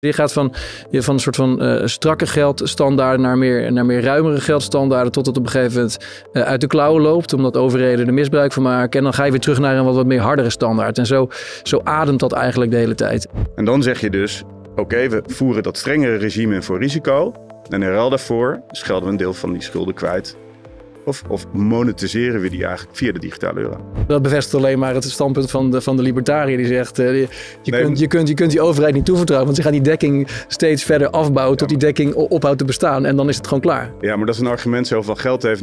Je gaat van, je van een soort van eh, strakke geldstandaarden naar meer, naar meer ruimere geldstandaarden. Totdat op een gegeven moment eh, uit de klauwen loopt. Omdat overheden er misbruik van maken. En dan ga je weer terug naar een wat, wat meer hardere standaard. En zo, zo ademt dat eigenlijk de hele tijd. En dan zeg je dus: oké, we voeren dat strengere regime in voor risico. En in ruil daarvoor schelden we een deel van die schulden kwijt of, of monetiseren we die eigenlijk via de digitale euro? Dat bevestigt alleen maar het standpunt van de, van de libertariër die zegt... Eh, je, kunt, je, kunt, je kunt die overheid niet toevertrouwen, want ze gaan die dekking steeds verder afbouwen... tot die dekking ophoudt te bestaan en dan is het gewoon klaar. Ja, maar dat is een argument. Zoveel geld heeft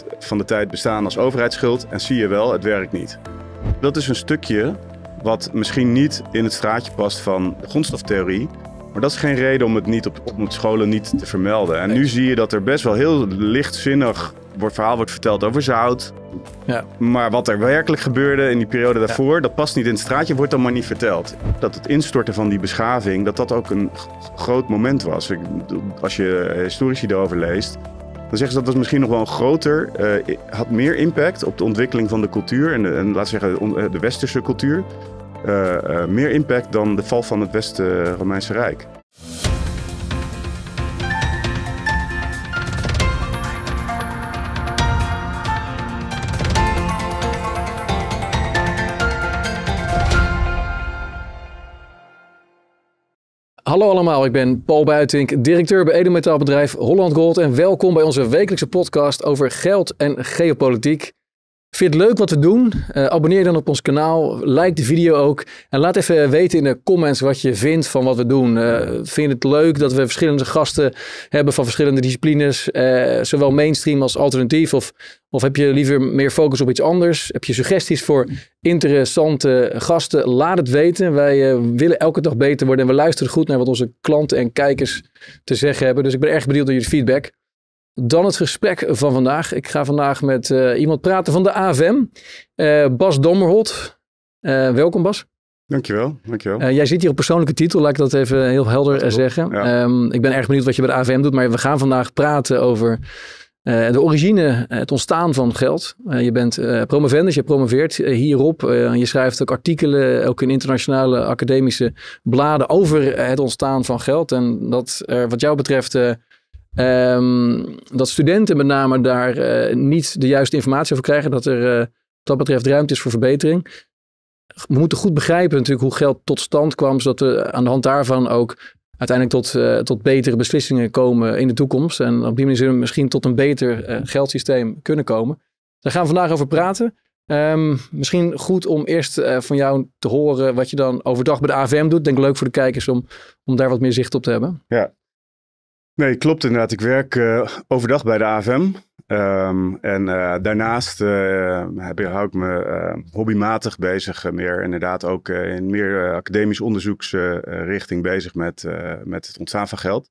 99,9% van de tijd bestaan als overheidsschuld... en zie je wel, het werkt niet. Dat is een stukje wat misschien niet in het straatje past van de grondstoftheorie, maar dat is geen reden om het niet op, op scholen niet te vermelden. En nu zie je dat er best wel heel lichtzinnig wordt, verhaal wordt verteld over zout. Ja. Maar wat er werkelijk gebeurde in die periode daarvoor, dat past niet in het straatje, wordt dan maar niet verteld. Dat het instorten van die beschaving, dat dat ook een groot moment was. Als je historici daarover leest, dan zeggen ze dat was misschien nog wel een groter, eh, had meer impact op de ontwikkeling van de cultuur en, en laten zeggen eh, de westerse cultuur eh, eh, meer impact dan de val van het West-Romeinse eh, Rijk. Hallo allemaal, ik ben Paul Buitink, directeur bij edelmetaalbedrijf Holland Gold en welkom bij onze wekelijkse podcast over geld en geopolitiek. Vind je het leuk wat we doen? Eh, abonneer dan op ons kanaal, like de video ook en laat even weten in de comments wat je vindt van wat we doen. Uh, vind je het leuk dat we verschillende gasten hebben van verschillende disciplines, eh, zowel mainstream als alternatief? Of, of heb je liever meer focus op iets anders? Heb je suggesties voor interessante gasten? Laat het weten. Wij willen elke dag beter worden en we luisteren goed naar wat onze klanten en kijkers te zeggen hebben. Dus ik ben erg benieuwd naar jullie feedback. Dan het gesprek van vandaag. Ik ga vandaag met eh, iemand praten van de AVM. Eh, Bas Dommerholt. Eh, welkom Bas. Dankjewel, dankjewel. jij zit hier op persoonlijke titel, laat ik dat even heel helder zeggen. Ehm, ik ben erg benieuwd wat je bij de AVM doet, maar we gaan vandaag praten over de origine, het ontstaan van geld. je bent promovendus, je promoveert hierop. je schrijft ook artikelen, ook in internationale academische bladen, over het ontstaan van geld. En dat wat jou betreft Ehm, dat studenten met name daar eh, niet de juiste informatie over krijgen. Dat er eh, wat dat betreft ruimte is voor verbetering. We moeten goed begrijpen natuurlijk hoe geld tot stand kwam. Zodat we aan de hand daarvan ook uiteindelijk tot, eh, tot betere beslissingen komen in de toekomst. En op die manier zullen we misschien tot een beter geldsysteem kunnen komen. Daar gaan we vandaag over praten. Ehm, misschien goed om eerst van jou te horen wat je dan overdag bij de AVM doet. Denk leuk voor de kijkers om, om daar wat meer zicht op te hebben. Ja, Nee, klopt inderdaad. Ik werk eh, overdag bij de AFM. Ehm, en eh, daarnaast eh, heb, hou ik me hobbymatig bezig meer. Inderdaad ook in meer academisch onderzoeksrichting bezig met, met het ontstaan van geld.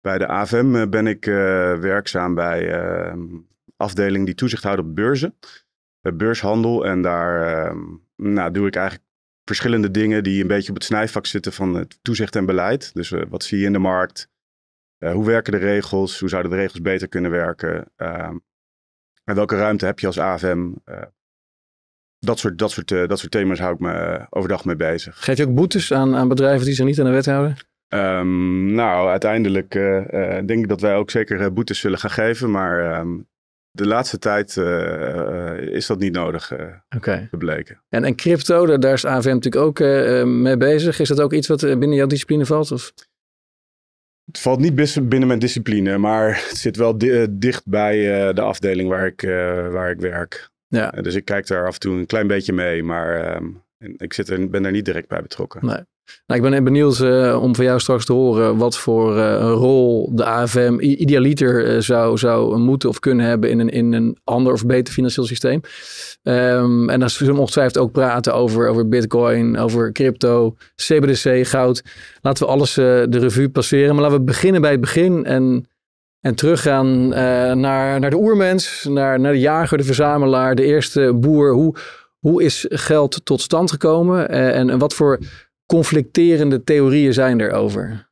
Bij de AFM ben ik werkzaam bij ehm, afdeling die toezicht houdt op beurzen. beurshandel. En daar ehm, nou, doe ik eigenlijk verschillende dingen die een beetje op het snijvak zitten van toezicht en beleid. Dus wat zie je in de markt? Eh, hoe werken de regels? Hoe zouden de regels beter kunnen werken? Ehm, en welke ruimte heb je als AFM? Eh, dat soort, dat, soort, eh, dat soort thema's hou ik me overdag mee bezig. Geef je ook boetes aan, aan bedrijven die zich niet aan de wet houden? Ehm, nou, uiteindelijk denk ik dat wij ook zeker boetes zullen gaan geven. Maar ehm, de laatste tijd is dat niet nodig gebleken. En, en crypto, daar, daar is AVM natuurlijk ook mee bezig. Is dat ook iets wat binnen jouw discipline valt? Of? Het valt niet binnen mijn discipline, maar het zit wel eh, dicht bij eh, de afdeling waar ik, eh, waar ik werk. Ja. dus ik kijk daar af en toe een klein beetje mee, maar ehm, ik zit er, ben daar niet direct bij betrokken. Nee. Nou, ik ben benieuwd eh, om van jou straks te horen wat voor eh, rol de AFM idealiter eh, zou, zou moeten of kunnen hebben in een, in een ander of beter financieel systeem. Ehm, en dan zullen we ongetwijfeld ook praten over, over bitcoin, over crypto, CBDC, goud. Laten we alles de revue passeren. Maar laten we beginnen bij het begin en, en teruggaan naar, naar de oermens, naar, naar de jager, de verzamelaar, de eerste boer. Hoe, hoe is geld tot stand gekomen eh, en, en wat voor conflicterende theorieën zijn er over?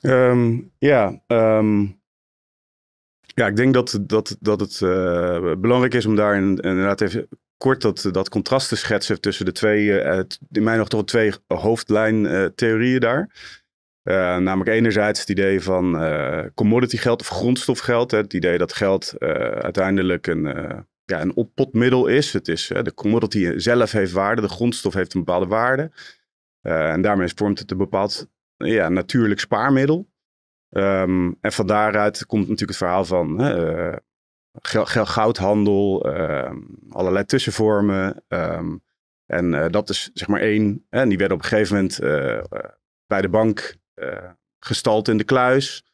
Ehm, ja, ehm, ja, ik denk dat, dat, dat het eh, belangrijk is om daar inderdaad even kort dat, dat contrast te schetsen tussen de twee, uh, in mijn nog toch twee hoofdlijntheorieën daar. namelijk enerzijds het idee van commodity geld of grondstofgeld. Hè, het idee dat geld uiteindelijk een ja, een oppotmiddel is. Het is eh, de commodity zelf heeft waarde, de grondstof heeft een bepaalde waarde. Eh, en daarmee vormt het een bepaald ja, natuurlijk spaarmiddel. Ehm, en van daaruit komt natuurlijk het verhaal van uh, goudhandel, ehm, allerlei tussenvormen. Ehm, en dat is zeg maar één. En die werden op een gegeven moment bij de bank gestald in de kluis.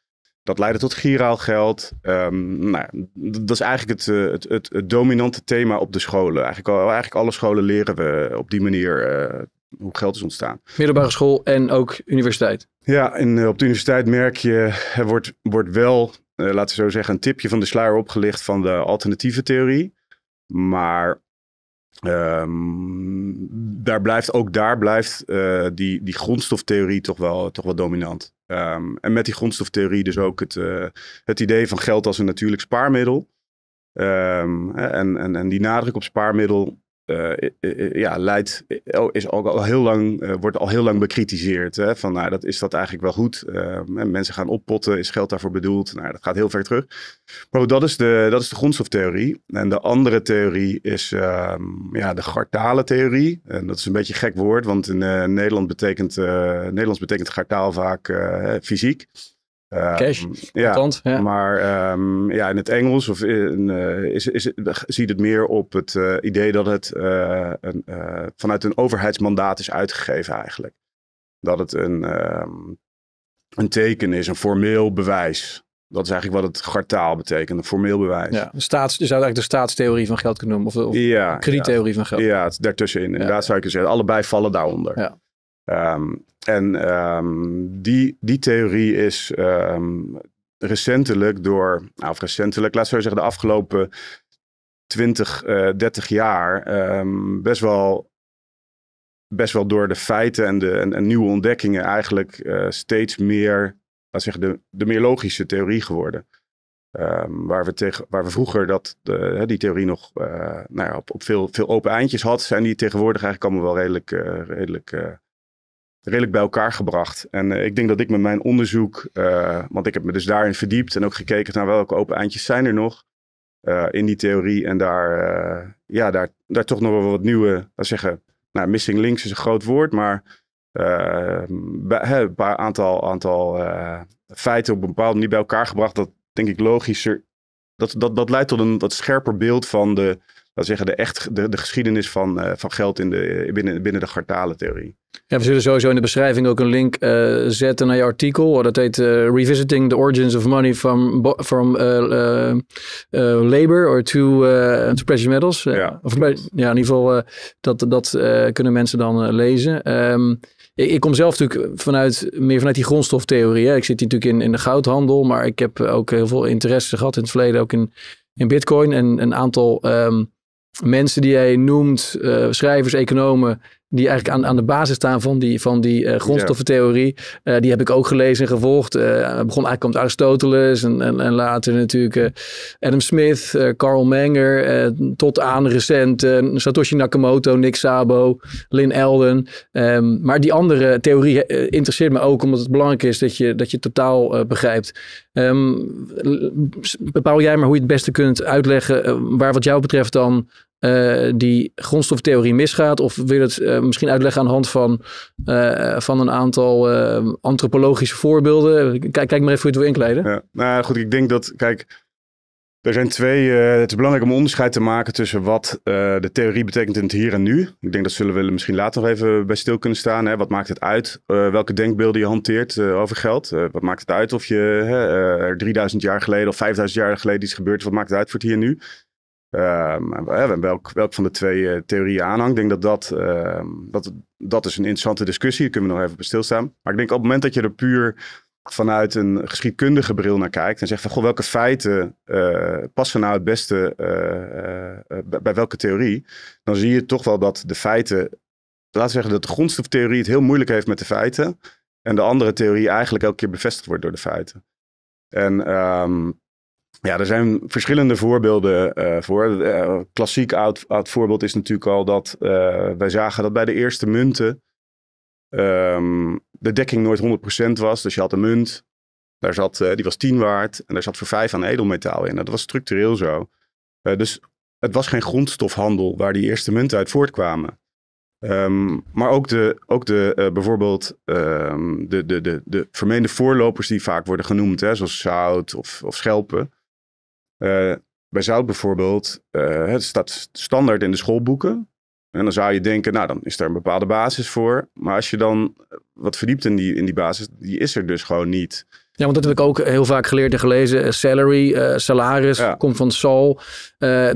Dat leidde tot giraal geld. Ehm, nou, dat is eigenlijk eh, het, het, het, dominante thema op de scholen. Eigenlijk, eigenlijk alle scholen leren we op die manier eh, hoe geld is ontstaan. Middelbare school en ook universiteit. Ja, en eh, op de universiteit merk je, er wordt, wordt wel, laten we zo zeggen, een tipje van de sluier opgelicht van de alternatieve theorie. Maar ehm, daar blijft, ook daar blijft die, die grondstoftheorie toch wel, toch wel dominant. Ehm, en met die grondstoftheorie dus ook het, eh, het idee van geld als een natuurlijk spaarmiddel. Ehm, en, en, en die nadruk op spaarmiddel eh, ja, leidt, is al, al heel lang, eh, wordt al heel lang bekritiseerd. Hè? Van nou, dat, is dat eigenlijk wel goed? Ehm, mensen gaan oppotten, is geld daarvoor bedoeld? Nou, dat gaat heel ver terug. Maar dat is de, dat is de grondstoftheorie. En de andere theorie is ehm, ja, de Gartale-theorie. En dat is een beetje een gek woord, want in eh, Nederland betekent, Nederlands betekent Gartaal vaak fysiek. Ehm, Cash, ja, Maar ehm, ja, in het Engels of eh, is, is, ziet het meer op het eh, idee dat het eh, een, vanuit een overheidsmandaat is uitgegeven eigenlijk. Dat het een, ehm, een teken is, een formeel bewijs. Dat is eigenlijk wat het gartaal betekent, een formeel bewijs. Ja, de staats, je zou eigenlijk de staatstheorie van geld kunnen noemen, of, of ja, krediettheorie van geld. Ja, daartussenin. Inderdaad zou ik zeggen, allebei vallen daaronder. Ja. En ehm, die, die theorie is ehm, recentelijk door, nou, of recentelijk, laat zo zeggen, de afgelopen 20, 30 eh, jaar ehm, best wel best wel door de feiten en, de, en, nieuwe ontdekkingen eigenlijk eh, steeds meer, laat zeggen, de, de meer logische theorie geworden. waar, we tegen, waar we vroeger dat, de, die theorie nog uh, nou ja, op, op veel, veel open eindjes had, zijn die tegenwoordig eigenlijk allemaal wel redelijk, redelijk redelijk bij elkaar gebracht. En eh, ik denk dat ik met mijn onderzoek, eh, want ik heb me dus daarin verdiept en ook gekeken naar welke open eindjes zijn er nog eh, in die theorie. En daar, ja, daar, daar toch nog wel wat nieuwe, laat zeggen, nou, missing links is een groot woord, maar bij, een paar aantal, aantal feiten op een bepaald manier bij elkaar gebracht. Dat denk ik logischer, dat, dat, dat leidt tot een wat scherper beeld van de dat zeggen, de, echt, de, de geschiedenis van, eh, van geld in de, binnen, binnen de theorie Ja, we zullen sowieso in de beschrijving ook een link eh, zetten naar je artikel. Oh, dat heet eh, Revisiting the Origins of Money from, from Labor or to, to Precious Metals. Ja. Of, ja, in ieder geval, dat, dat kunnen mensen dan lezen. Ehm, ik, kom zelf natuurlijk vanuit, meer vanuit die grondstoftheorie. Hè. Ik zit natuurlijk in, in de goudhandel, maar ik heb ook heel veel interesse gehad in het verleden ook in, in bitcoin. En een aantal ehm, mensen die jij noemt, eh, schrijvers, economen, die eigenlijk aan, aan de basis staan van die, van die eh, grondstoffentheorie. Eh, die heb ik ook gelezen en gevolgd. Eh, begon eigenlijk met Aristoteles en, en, en later natuurlijk Adam Smith, Carl Menger, tot aan recent Satoshi Nakamoto, Nick Sabo, Lynn Elden. Ehm, maar die andere theorie interesseert me ook omdat het belangrijk is dat je, dat je totaal begrijpt. Ehm, bepaal jij maar hoe je het beste kunt uitleggen waar wat jou betreft dan eh, die grondstoftheorie misgaat. Of wil het uh, eh, misschien uitleggen aan de hand van, eh, van een aantal antropologische voorbeelden. Kijk, kijk maar even hoe je het wil inkleden. Ja. Nou goed, ik denk dat, kijk, er zijn twee, het is belangrijk om onderscheid te maken tussen wat de theorie betekent in het hier en nu. Ik denk dat zullen we misschien later nog even bij stil kunnen staan. Hè? Wat maakt het uit welke denkbeelden je hanteert over geld? wat maakt het uit of je er 3000 jaar geleden of 5000 jaar geleden iets gebeurt? Wat maakt het uit voor het hier en nu? Ehm, eh, welk, welk van de twee eh, theorieën aanhangt. Ik denk dat dat, ehm, dat, dat is een interessante discussie. Daar kunnen we nog even bij stilstaan. Maar ik denk op het moment dat je er puur vanuit een geschiedkundige bril naar kijkt en zegt van goh, welke feiten uh, passen nou het beste bij welke theorie, dan zie je toch wel dat de feiten, laten we zeggen dat de grondstoftheorie het heel moeilijk heeft met de feiten en de andere theorie eigenlijk elke keer bevestigd wordt door de feiten. En ehm, ja, er zijn verschillende voorbeelden eh, voor. Uh, klassiek oud, oud voorbeeld is natuurlijk al dat eh, wij zagen dat bij de eerste munten ehm, de dekking nooit 100% was. Dus je had een munt, daar zat, die was 10 waard en daar zat voor 5 aan edelmetaal in. Nou, dat was structureel zo. dus het was geen grondstofhandel waar die eerste munten uit voortkwamen. Ehm, maar ook, de, ook de, bijvoorbeeld ehm, de, de, de, de vermeende voorlopers die vaak worden genoemd, hè, zoals zout of, of schelpen. Uh, bij zout bijvoorbeeld, eh, het staat standaard in de schoolboeken. En dan zou je denken, nou dan is er een bepaalde basis voor. Maar als je dan eh, wat verdiept in die, in die basis, die is er dus gewoon niet. Ja, want dat heb ik ook heel vaak geleerd en gelezen. Salary, salaris, komt van Sal.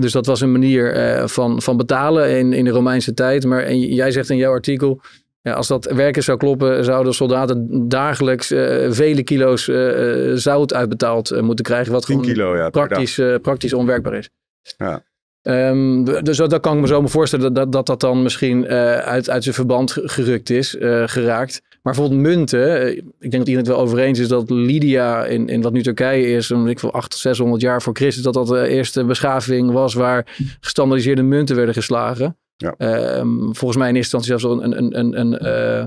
dus dat was een manier van, van betalen in, in de Romeinse tijd. Maar en jij zegt in jouw artikel, ja, als dat werken zou kloppen, zouden soldaten dagelijks eh, vele kilo's eh, eh, zout uitbetaald moeten krijgen. Wat gewoon kilo, ja, praktisch, praktisch onwerkbaar is. Ja. Ehm, dus dat kan ik me zo voorstellen dat dat, dat dan misschien uit, uit zijn verband gerukt is, geraakt. Maar bijvoorbeeld munten, ik denk dat iedereen het wel over eens is dat Lydia in, in wat nu Turkije is, om ik 800, 600 jaar voor Christus, dat dat de eerste beschaving was waar gestandardiseerde munten werden geslagen. Ja. Um, volgens mij in eerste instantie zelfs een, een, een, een, eh,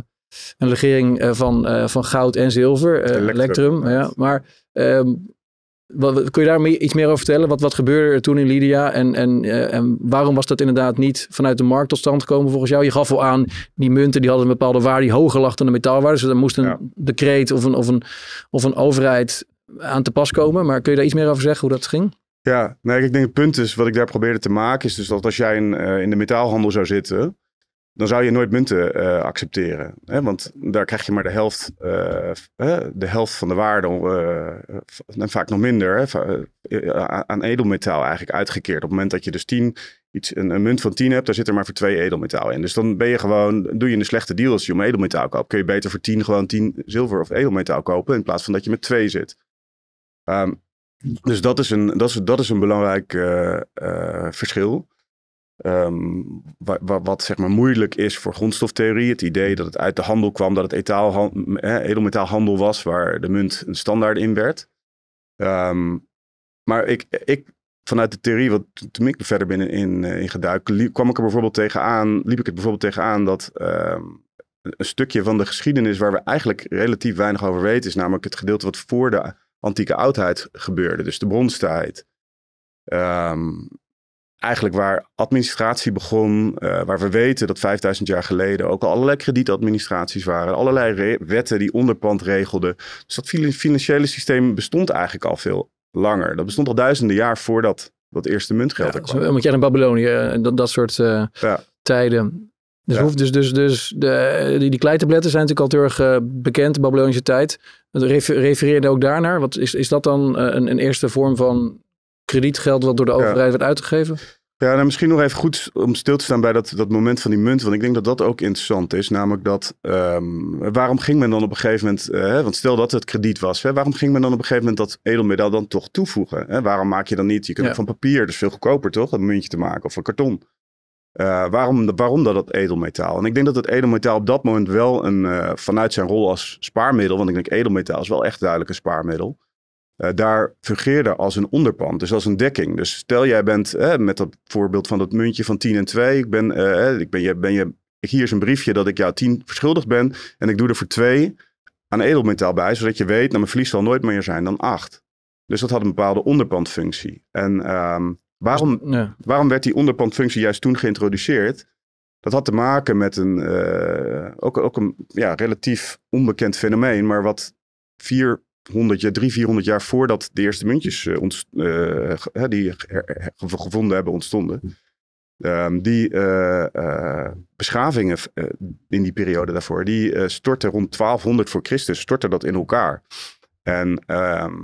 een legering eh, van, eh, van goud en zilver, uh, Electrum. ja. Maar ehm, wat, kun je daar iets meer over vertellen? Wat, wat gebeurde er toen in Lydia en, en, en waarom was dat inderdaad niet vanuit de markt tot stand gekomen volgens jou? Je gaf al aan, die munten die hadden een bepaalde waarde die hoger lag dan de metaalwaarde. Dus dan moest een decreet of een, of, een, of een overheid aan te pas komen. Maar kun je daar iets meer over zeggen hoe dat ging? Ja, nee, ik denk het punt is, wat ik daar probeerde te maken, is dus dat als jij in, eh, in de metaalhandel zou zitten, dan zou je nooit munten eh, accepteren. Hè? Want daar krijg je maar de helft, eh, de helft van de waarde, en vaak nog minder, hè? aan edelmetaal eigenlijk uitgekeerd. Op het moment dat je dus tien, iets, een, munt van 10 hebt, daar zit er maar voor twee edelmetaal in. Dus dan ben je gewoon, doe je een slechte deal als je om edelmetaal koopt. Kun je beter voor 10 gewoon 10 zilver of edelmetaal kopen, in plaats van dat je met twee zit. Um, dus dat is een, dat is, dat is een belangrijk eh, eh, verschil. Ehm, wat zeg maar moeilijk is voor grondstoftheorie. Het idee dat het uit de handel kwam, dat het edelmetaalhandel was, waar de munt een standaard in werd. Ehm, maar ik, ik, vanuit de theorie, wat, toen ik er verder ben in, eh, in geduikt, kwam ik er bijvoorbeeld tegenaan, liep ik het bijvoorbeeld tegenaan dat ehm, een stukje van de geschiedenis waar we eigenlijk relatief weinig over weten, is namelijk het gedeelte wat voor de antieke oudheid gebeurde. Dus de bronstijd. Ehm, eigenlijk waar administratie begon, eh, waar we weten dat 5000 jaar geleden ook al allerlei kredietadministraties waren, allerlei wetten die onderpand regelden. Dus dat financiële systeem bestond eigenlijk al veel langer. Dat bestond al duizenden jaar voordat dat eerste muntgeld ja, er kwam. Want jij in Babylonië, eh, dat, dat soort eh, ja. tijden. Dus, dus, dus, dus de, die, die kleitabletten zijn natuurlijk al heel erg eh, bekend, de Babylonische tijd. Dat refereerde ook daarnaar. Wat, is, is dat dan eh, een, een, eerste vorm van kredietgeld wat door de overheid werd uitgegeven? Ja, nou misschien nog even goed om stil te staan bij dat, dat moment van die munt. Want ik denk dat dat ook interessant is. Namelijk dat, ehm, waarom ging men dan op een gegeven moment, eh, want stel dat het krediet was. Hè, waarom ging men dan op een gegeven moment dat edelmetaal dan toch toevoegen? Hè? Waarom maak je dan niet, je kunt ook van papier, dus veel goedkoper toch, een muntje te maken of van karton. Uh, waarom, waarom dat, edelmetaal? En ik denk dat het edelmetaal op dat moment wel een, eh, vanuit zijn rol als spaarmiddel, want ik denk edelmetaal is wel echt duidelijk een spaarmiddel, eh, daar fungeerde als een onderpand, dus als een dekking. Dus stel jij bent, met dat voorbeeld van dat muntje van 10 en 2, ik ben, ik ben, je, ben je, hier is een briefje dat ik jou 10 verschuldigd ben en ik doe er voor 2 aan edelmetaal bij, zodat je weet, nou mijn verlies zal nooit meer zijn dan 8. Dus dat had een bepaalde onderpandfunctie. En ehm, Waarom, waarom werd die onderpandfunctie juist toen geïntroduceerd? Dat had te maken met een, eh, ook, ook een ja, relatief onbekend fenomeen, maar wat 400, jaar, 300, 400 jaar voordat de eerste muntjes uh, die gevonden hebben ontstonden. Ehm, die beschavingen in die periode daarvoor, die stortten rond 1200 voor Christus, stortten dat in elkaar. En ehm,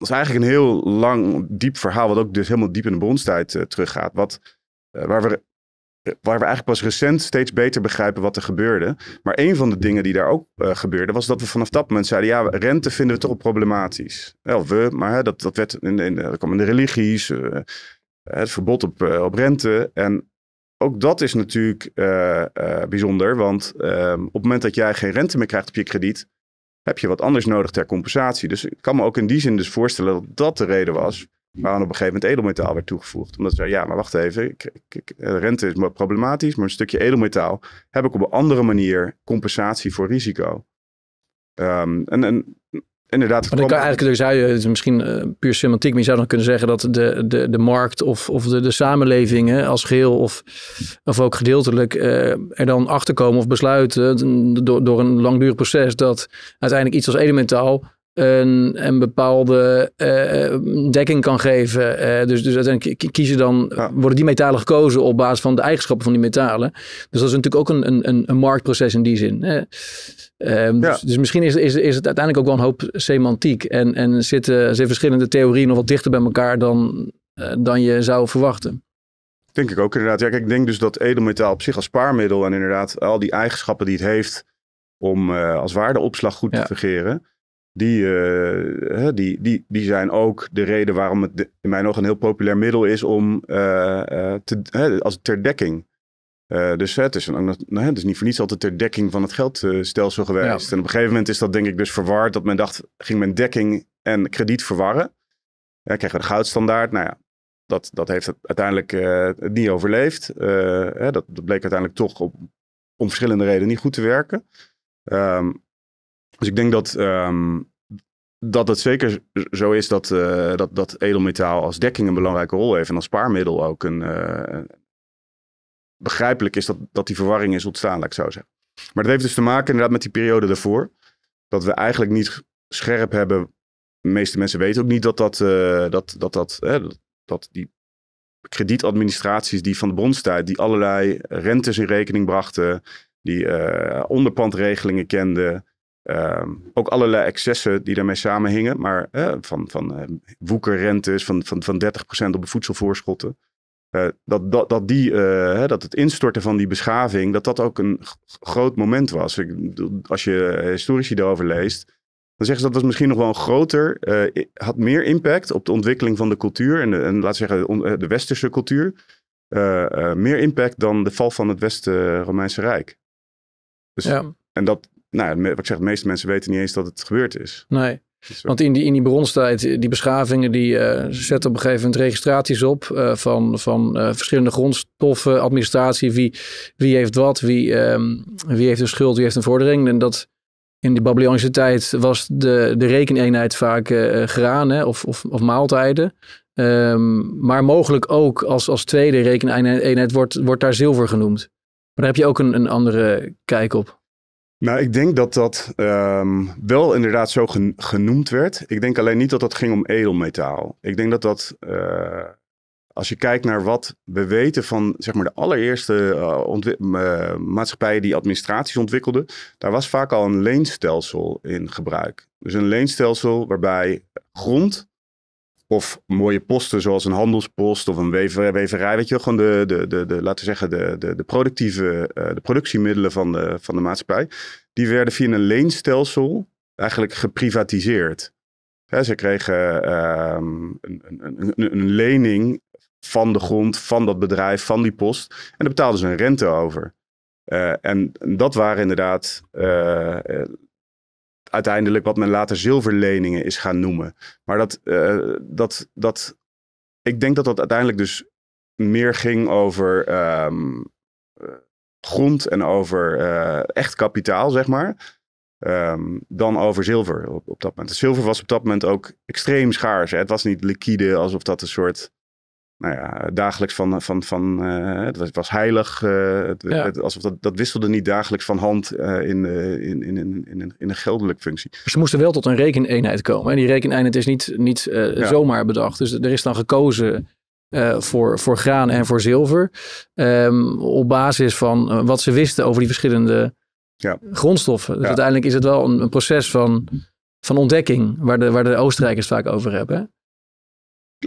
dat is eigenlijk een heel lang, diep verhaal, wat ook dus helemaal diep in de bronstijd eh, teruggaat. Wat, eh, waar, we, eh, waar we eigenlijk pas recent steeds beter begrijpen wat er gebeurde. Maar een van de dingen die daar ook gebeurde, was dat we vanaf dat moment zeiden, ja, rente vinden we toch problematisch. Wel, we, maar hè, dat, dat, werd in, in, dat kwam in de religies, het verbod op, op rente. En ook dat is natuurlijk bijzonder, want ehm, op het moment dat jij geen rente meer krijgt op je krediet, heb je wat anders nodig ter compensatie. Dus ik kan me ook in die zin dus voorstellen dat dat de reden was waarom op een gegeven moment edelmetaal werd toegevoegd. Omdat ze ja, maar wacht even, ik, eh, rente is maar problematisch, maar een stukje edelmetaal heb ik op een andere manier compensatie voor risico. Ehm, en, en Inderdaad, maar kan eigenlijk, zou je, eh, het misschien eh, puur semantiek, maar je zou dan kunnen zeggen dat de, de, de markt of, of de, de samenlevingen als geheel of, of ook gedeeltelijk eh, er dan achter komen of besluiten mm, door, door een langdurig proces dat uiteindelijk iets als elementaal een, bepaalde eh, dekking kan geven. Eh, dus, dus uiteindelijk kiezen dan, worden die metalen gekozen op basis van de eigenschappen van die metalen. Dus dat is natuurlijk ook een, een, een marktproces in die zin. Ehm, dus, dus, misschien is, is, is het uiteindelijk ook wel een hoop semantiek. En, en zitten, zitten verschillende theorieën nog wat dichter bij elkaar dan, eh, dan je zou verwachten. Denk ik ook inderdaad. Ja, ik denk dus dat edelmetaal op zich als spaarmiddel en inderdaad al die eigenschappen die het heeft om als waardeopslag goed te vergeren die, eh, die, die, die zijn ook de reden waarom het in mijn ogen een heel populair middel is om eh, eh, te, als ter dekking. dus het, is nou, het is niet voor niets altijd ter dekking van het geldstelsel geweest. En op een gegeven moment is dat denk ik dus verward. Dat men dacht, ging men dekking en krediet verwarren. Ja, kregen we de goudstandaard. Nou ja, dat, dat heeft het uiteindelijk niet overleefd. dat, dat, bleek uiteindelijk toch op, om verschillende redenen niet goed te werken. Ehm, dus ik denk dat ehm, dat het zeker zo is dat, uh, dat, dat edelmetaal als dekking een belangrijke rol heeft en als spaarmiddel ook. Een, eh, begrijpelijk is dat, dat die verwarring is ontstaan, zou ik zeggen. Maar dat heeft dus te maken inderdaad met die periode daarvoor. Dat we eigenlijk niet scherp hebben. De meeste mensen weten ook niet dat, dat, eh, dat, dat, dat, hè, dat die kredietadministraties die van de bondstijd, die allerlei rentes in rekening brachten, die onderpandregelingen kenden, Ehm, ook allerlei excessen die daarmee samenhingen, maar eh, van, van eh, woekerrentes, van, van, van 30% op voedselvoorschotten. Eh, dat, dat, dat, die, dat het instorten van die beschaving, dat dat ook een groot moment was. Ik, als je historici daarover leest, dan zeggen ze dat was misschien nog wel een groter, had meer impact op de ontwikkeling van de cultuur en, en laten zeggen de, westerse cultuur. meer impact dan de val van het West-Romeinse Rijk. Dus, En dat, nou, wat ik zeg, de meeste mensen weten niet eens dat het gebeurd is. Nee. Dus, eh, Want in die, in die bronstijd, eh, die beschavingen, die eh, zetten op een gegeven moment registraties op van, van verschillende grondstoffen, administratie, wie, wie heeft wat, wie, ehm, wie heeft een schuld, wie heeft een vordering. En dat in de Babylonische tijd was de, de rekeneenheid vaak graan hè, of, of, of maaltijden. Ehm, maar mogelijk ook als, als tweede rekeneenheid wordt, wordt daar zilver genoemd. Maar daar heb je ook een, een andere kijk op. Nou, ik denk dat dat ehm, wel inderdaad zo genoemd werd. Ik denk alleen niet dat dat ging om edelmetaal. Ik denk dat dat, eh, als je kijkt naar wat we weten van zeg maar, de allereerste eh, eh, maatschappijen die administraties ontwikkelden, daar was vaak al een leenstelsel in gebruik. Dus een leenstelsel waarbij grond of mooie posten zoals een handelspost of een weverij. Weet je wel, gewoon de, de, de, de, laten we zeggen, de, de, de productieve, eh, de productiemiddelen van de, van de maatschappij. Die werden via een leenstelsel eigenlijk geprivatiseerd. ze kregen ehm, een, een, een, een lening van de grond, van dat bedrijf, van die post. En daar betaalden ze een rente over. Eh, en dat waren inderdaad, eh, uiteindelijk wat men later zilverleningen is gaan noemen. Maar dat, eh, dat, dat, ik denk dat dat uiteindelijk dus meer ging over ehm, eh, grond en over eh, echt kapitaal, zeg maar. Ehm, dan over zilver op, op dat moment. Dus zilver was op dat moment ook extreem schaars. Hè? Het was niet liquide, alsof dat een soort nou ja, dagelijks van, van, van uh, het was heilig. Uh, het, alsof dat, dat wisselde niet dagelijks van hand eh, in, in, in, in, in, in een geldelijke functie. Dus ze moesten wel tot een rekeneenheid komen. En die rekeneenheid is niet, niet zomaar bedacht. Dus er is dan gekozen voor, voor graan en voor zilver. Ehm, op basis van wat ze wisten over die verschillende ja. grondstoffen. Dus uiteindelijk is het wel een, een proces van, van ontdekking. Waar de, waar de Oostenrijkers vaak over hebben.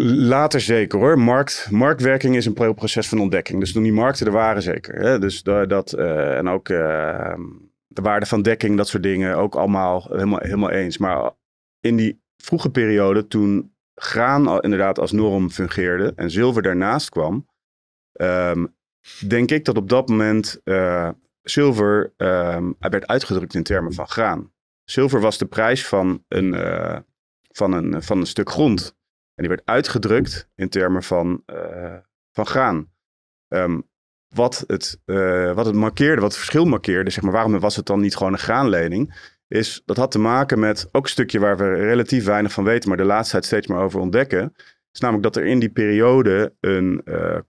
Later zeker hoor. Markt, marktwerking is een proces van ontdekking. Dus toen die markten er waren zeker. Hè? Dus dat, eh, en ook ehm, de waarde van dekking, dat soort dingen, ook allemaal helemaal, helemaal eens. Maar in die vroege periode toen graan inderdaad als norm fungeerde en zilver daarnaast kwam, ehm, denk ik dat op dat moment eh, zilver ehm, werd uitgedrukt in termen van graan. Zilver was de prijs van een, eh, van een, van een stuk grond. En die werd uitgedrukt in termen van, uh, van graan. Ehm, wat, het, eh, wat het markeerde, wat het verschil markeerde, zeg maar, waarom was het dan niet gewoon een graanlening? Is, dat had te maken met ook een stukje waar we relatief weinig van weten, maar de laatste tijd steeds meer over ontdekken. Is namelijk dat er in die periode een eh,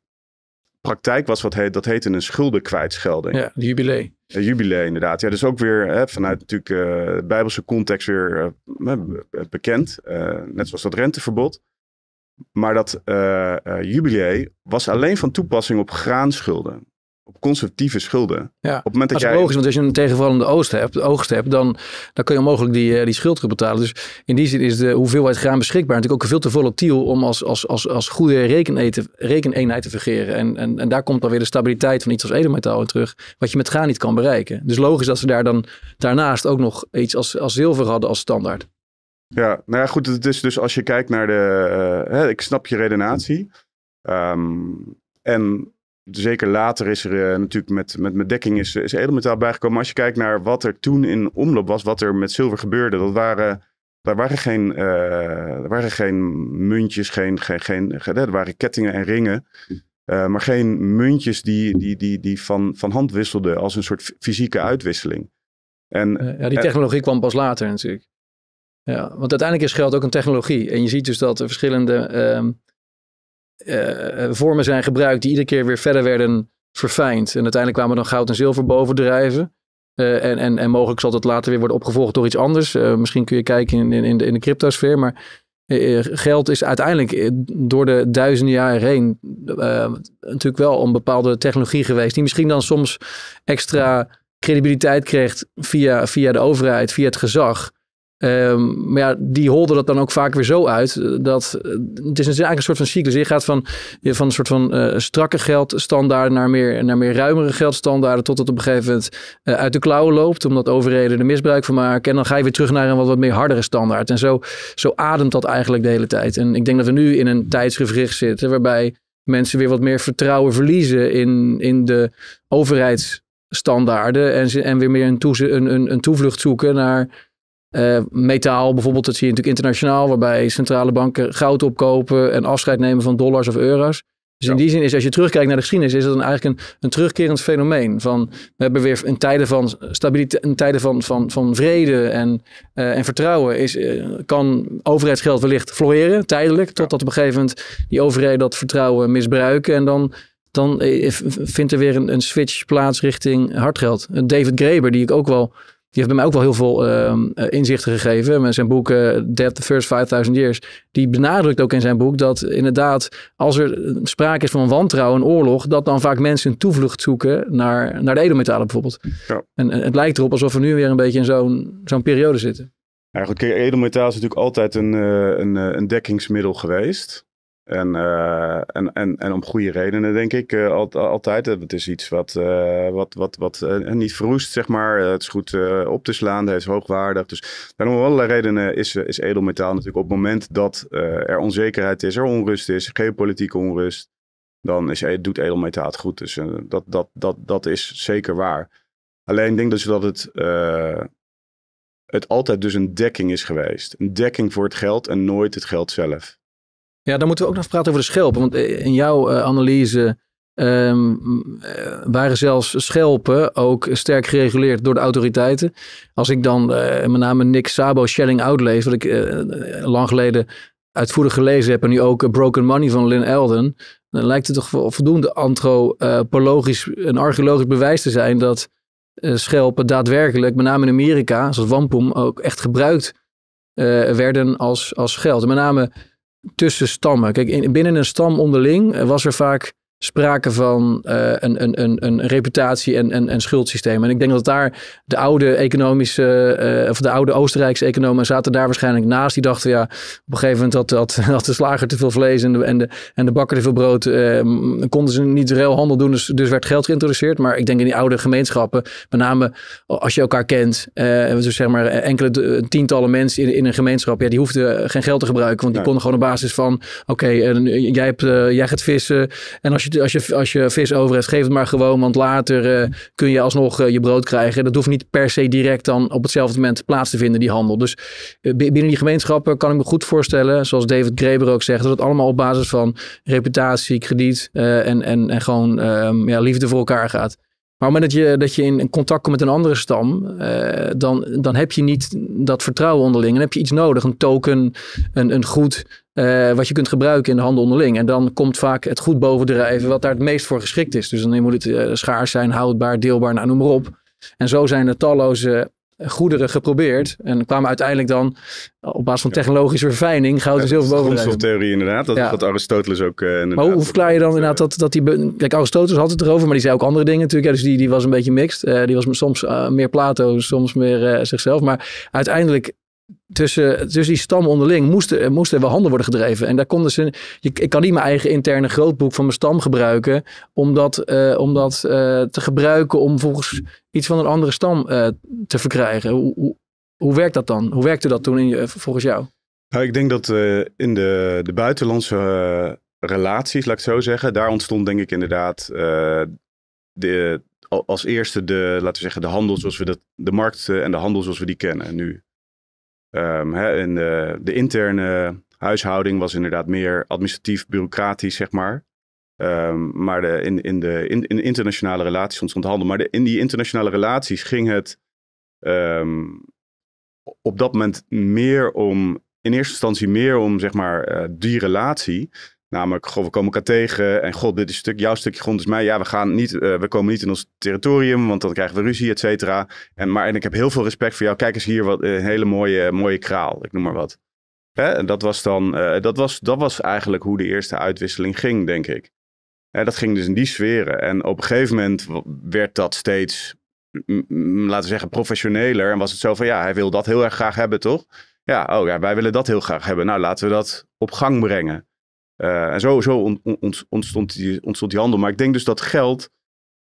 praktijk was, wat heet, dat heette een schuldenkwijtschelding. Ja, de jubilee. Een jubilee, inderdaad. Ja, dus ook weer hè, vanuit natuurlijk de bijbelse context weer bekend. net zoals dat renteverbod. Maar dat uh, was alleen van toepassing op graanschulden. Op conservatieve schulden. Ja. Op het moment dat, dat is jij... logisch, want als je een tegenvallende oogst hebt, oogst hebt dan, dan kun je mogelijk die, eh, die schuld terugbetalen. betalen. Dus in die zin is de hoeveelheid graan beschikbaar natuurlijk ook veel te volatiel om als, als, als, als goede rekeneten, rekeneenheid te vergeren. En, en, en daar komt dan weer de stabiliteit van iets als edelmetaal in terug, wat je met graan niet kan bereiken. Dus logisch dat ze daar dan daarnaast ook nog iets als, als zilver hadden als standaard. Ja, nou ja, goed. Het is dus als je kijkt naar de. Eh, ik snap je redenatie. Ehm, en zeker later is er eh, natuurlijk met, met, met dekking is, is edelmetaal bijgekomen. Maar als je kijkt naar wat er toen in omloop was, wat er met zilver gebeurde, dat waren. Daar waren geen, eh, waren geen muntjes, geen, geen, geen, er waren kettingen en ringen. maar geen muntjes die, die, die, die van, van hand wisselden als een soort fysieke uitwisseling. En, ja, die technologie kwam pas later natuurlijk. Ja, want uiteindelijk is geld ook een technologie. En je ziet dus dat er verschillende ehm, eh, eh, vormen zijn gebruikt die iedere keer weer verder werden verfijnd. En uiteindelijk kwamen dan goud en zilver bovendrijven. Uh, en, en, en mogelijk zal dat later weer worden opgevolgd door iets anders. misschien kun je kijken in, in, in de, in de cryptosfeer. Maar geld is uiteindelijk door de duizenden jaren heen natuurlijk wel een bepaalde technologie geweest. Die misschien dan soms extra credibiliteit kreeg via, via de overheid, via het gezag. Ehm, maar ja, die holden dat dan ook vaak weer zo uit. Eh, dat, eh, het is eigenlijk een soort van cyclus. Je gaat van, van een soort van eh, strakke geldstandaarden naar meer, naar meer ruimere geldstandaarden. Tot het op een gegeven moment uit de klauwen loopt. Omdat overheden er misbruik van maken. En dan ga je weer terug naar een wat, wat meer hardere standaard. En zo, zo ademt dat eigenlijk de hele tijd. En ik denk dat we nu in een tijdsgevricht zitten. Waarbij mensen weer wat meer vertrouwen verliezen in, in de overheidsstandaarden. En, en weer meer een, een, een, een toevlucht zoeken naar eh, metaal bijvoorbeeld, dat zie je natuurlijk internationaal, waarbij centrale banken goud opkopen en afscheid nemen van dollars of euro's. Dus in die zin is, als je terugkijkt naar de geschiedenis, is dat dan eigenlijk een, een terugkerend fenomeen. Van, we hebben weer in tijden van stabiliteit, in tijden van, van, van vrede en, eh, en vertrouwen, is, eh, kan overheidsgeld wellicht floreren, tijdelijk, totdat op een gegeven moment die overheden dat vertrouwen misbruiken. En dan, dan vindt er weer een, een switch plaats richting hardgeld. David Graeber, die ik ook wel die heeft bij mij ook wel heel veel ehm, eh, inzichten gegeven. Met zijn boek uh, the First 5000 Years. Die benadrukt ook in zijn boek dat inderdaad, als er eh, sprake is van wantrouwen en oorlog, dat dan vaak mensen een toevlucht zoeken naar, naar de edelmetalen bijvoorbeeld. Ja. En, het lijkt erop alsof we nu weer een beetje in zo'n zo'n periode zitten. Ja, goed, edelmetalen is natuurlijk altijd een, een, een dekkingsmiddel geweest. En, eh, en, en, en om goede redenen, denk ik, eh, altijd. Het is iets wat, eh, wat, wat, wat niet verroest, zeg maar. het is goed op te slaan, het is hoogwaardig. Dus daarom om allerlei redenen is, is edelmetaal natuurlijk op het moment dat er onzekerheid is, er onrust is, geopolitieke onrust, dan is, e-, doet edelmetaal het goed. Dus dat, dat, dat, dat is zeker waar. Alleen denk dus dat het het altijd dus een dekking is geweest. Een dekking voor het geld en nooit het geld zelf. Ja, dan moeten we ook nog praten over de schelpen. Want eh, in jouw eh, analyse ehm, eh, waren zelfs schelpen ook sterk gereguleerd door de autoriteiten. Als ik dan uh, met name Nick Sabo Out lees, wat ik lang geleden uitvoerig gelezen heb en nu ook Broken Money van Lynn Elden, dan lijkt het toch voldoende antropologisch en archeologisch bewijs te zijn dat schelpen daadwerkelijk, met name in Amerika, zoals wampum, ook echt gebruikt werden als, als geld. Met name tussen stammen. Kijk, binnen een stam onderling eh, was er vaak sprake van eh, een, een, een, een reputatie- en, en, en schuldsysteem. En ik denk dat daar de oude economische, eh, of de oude Oostenrijkse economen zaten daar waarschijnlijk naast. Die dachten, ja, op een gegeven moment had, had, had de slager te veel vlees en de, en de, en de bakker te veel brood. Uh, konden ze niet reëel handel doen, dus, dus werd geld geïntroduceerd. Maar ik denk in die oude gemeenschappen, met name als je elkaar kent, dus zeg maar enkele tientallen mensen in, in een gemeenschap, ja, die hoefden geen geld te gebruiken, want die konden gewoon op basis van, oké, jij hebt jij gaat vissen en als als je, als je, vis over hebt, geef het maar gewoon. Want later eh, kun je alsnog eh, je brood krijgen. Dat hoeft niet per se direct dan op hetzelfde moment plaats te vinden, die handel. Dus eh, binnen die gemeenschappen kan ik me goed voorstellen, zoals David Greber ook zegt, dat het allemaal op basis van reputatie, krediet en, en, en gewoon ehm, ja, liefde voor elkaar gaat. Maar op het moment dat je, dat je in contact komt met een andere stam, eh, dan, dan heb je niet dat vertrouwen onderling. Dan heb je iets nodig, een token, een, een goed, eh, wat je kunt gebruiken in de handel onderling. En dan komt vaak het goed bovendrijven wat daar het meest voor geschikt is. Dus dan moet het eh, schaars zijn, houdbaar, deelbaar, nou, noem maar op. En zo zijn er talloze goederen geprobeerd. En kwamen uiteindelijk dan eh, op basis van technologische verfijning goud en zilver boven. is inderdaad, dat, ja. Aristoteles ook... Eh, maar hoe verklaar je dan inderdaad eh, dat, dat die... Kijk, Aristoteles had het erover, maar die zei ook andere dingen natuurlijk. dus die, die was een beetje mixed. die was soms meer Plato, soms meer zichzelf. Maar uiteindelijk tussen, tussen die stammen onderling moesten, moesten wel handel worden gedreven. En daar konden ze. ik kan niet mijn eigen interne grootboek van mijn stam gebruiken. om dat, eh, om dat eh, te gebruiken om volgens iets van een andere stam eh, te verkrijgen. Hoe, hoe, hoe, werkt dat dan? Hoe werkte dat toen in, volgens jou? Nou, ik denk dat in de, de buitenlandse relaties, laat ik het zo zeggen. daar ontstond denk ik inderdaad. de, als eerste de, laten we zeggen, de handel zoals we dat, de markt en de handel zoals we die kennen nu. Um, hè, en de, de, interne huishouding was inderdaad meer administratief, bureaucratisch, zeg maar. Ehm, maar de, in, in, de, in, internationale relaties ontstond handel. Maar in die internationale relaties ging het ehm, op dat moment meer om, in eerste instantie meer om, zeg maar, eh, die relatie Namelijk, we komen elkaar tegen en god, dit is stuk, jouw stukje grond is mij. Ja, we, gaan niet, eh, we komen niet in ons territorium, want dan krijgen we ruzie, et cetera. En, maar, en ik heb heel veel respect voor jou. Kijk eens hier, wat, een hele mooie, mooie kraal, ik noem maar wat. Hè? En dat was dan, eh, dat, was, dat was eigenlijk hoe de eerste uitwisseling ging, denk ik. Hè, dat ging dus in die sferen. En op een gegeven moment werd dat steeds, laten we zeggen, professioneler. En was het zo van, ja, hij wil dat heel erg graag hebben, toch? Ja, oh ja, wij willen dat heel graag hebben. Nou, laten we dat op gang brengen. Eh, en zo, zo ontstond, die, die, handel. Maar ik denk dus dat geld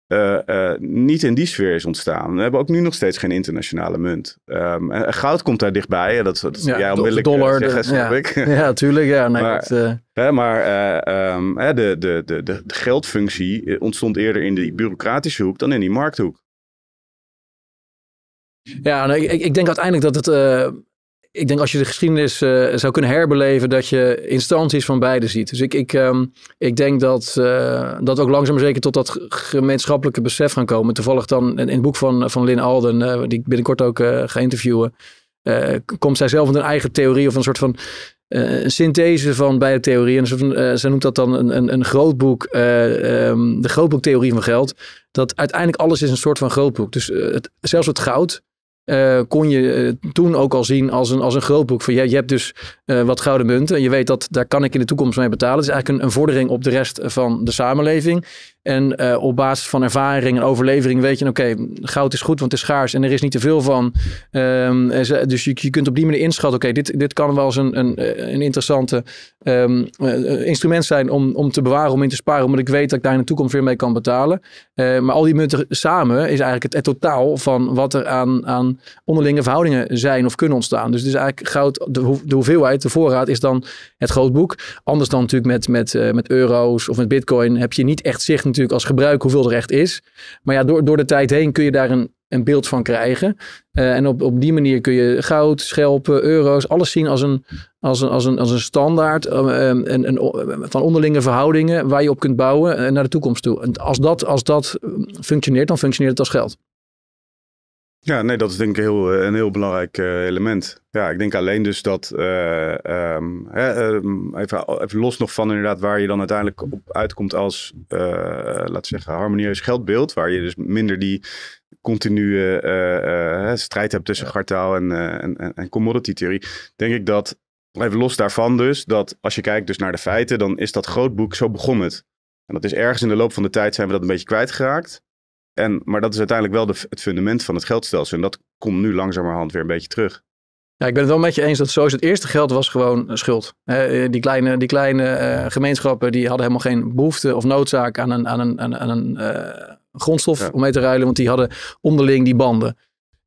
eh, eh, niet in die sfeer is ontstaan. We hebben ook nu nog steeds geen internationale munt. Ehm, goud komt daar dichtbij. Dat, dat onmiddellijk dollar, de, ja. ik. Ja, tuurlijk. Ja, nee, maar ehm, hè, de, de, de, de, geldfunctie ontstond eerder in die bureaucratische hoek dan in die markthoek. Ja, ik, ik, denk uiteindelijk dat het ik denk als je de geschiedenis eh, zou kunnen herbeleven, dat je instanties van beide ziet. Dus ik, ik, ehm, ik denk dat, eh, dat ook langzaam zeker tot dat gemeenschappelijke besef gaan komen. Toevallig dan in, het boek van, van Lynn Alden, eh, die ik binnenkort ook ga interviewen, komt zij zelf met een eigen theorie of een soort van een synthese van beide theorieën. ze, noemt dat dan een, een, een grootboek, um, de grootboektheorie van geld. Dat uiteindelijk alles is een soort van grootboek. Dus het, zelfs het goud eh, kon je eh, toen ook al zien als een, als een grootboek. Van, je, je hebt dus eh, wat gouden munten en je weet dat daar kan ik in de toekomst mee betalen. Het is eigenlijk een, een vordering op de rest van de samenleving. En eh, op basis van ervaring en overlevering weet je, oké, goud is goed, want het is schaars en er is niet te veel van. Ehm, dus je, kunt op die manier inschatten, oké, dit, dit kan wel eens een, een, eh, een interessante ehm, eh, instrument zijn om, om te bewaren, om in te sparen, omdat ik weet dat ik daar in de toekomst weer mee kan betalen. maar al die munten samen is eigenlijk het, totaal van wat er aan, aan onderlinge verhoudingen zijn of kunnen ontstaan. Dus het is eigenlijk goud, de, hoeveelheid, de voorraad is dan het grootboek. Anders dan natuurlijk met, met, met euro's of met bitcoin heb je niet echt zicht natuurlijk als gebruik hoeveel er echt is. Maar ja, door, door de tijd heen kun je daar een, een beeld van krijgen. Eh, en op, op die manier kun je goud, schelpen, euro's, alles zien als een, als een, als een, als een standaard eh, een, een, van onderlinge verhoudingen waar je op kunt bouwen eh, naar de toekomst toe. En als dat, als dat functioneert, dan functioneert het als geld. Ja, nee, dat is denk ik heel, eh, een heel belangrijk eh, element. Ja, ik denk alleen dus dat, eh, ehm, hè, ehm, even, even, los nog van inderdaad waar je dan uiteindelijk op uitkomt als, laten we zeggen, harmonieus geldbeeld, waar je dus minder die continue strijd hebt tussen kartaal en, en, en commodity theorie, denk ik dat, even los daarvan dus, dat als je kijkt dus naar de feiten, dan is dat grootboek, zo begon het. En dat is ergens in de loop van de tijd zijn we dat een beetje kwijtgeraakt. En, maar dat is uiteindelijk wel de, het fundament van het geldstelsel. En dat komt nu langzamerhand weer een beetje terug. Ja, ik ben het wel met je eens dat sowieso het eerste geld was gewoon eh, schuld. Eh, die kleine, die kleine eh, gemeenschappen die hadden helemaal geen behoefte of noodzaak aan een, aan een, een, een grondstof om mee te ruilen. Want die hadden onderling die banden.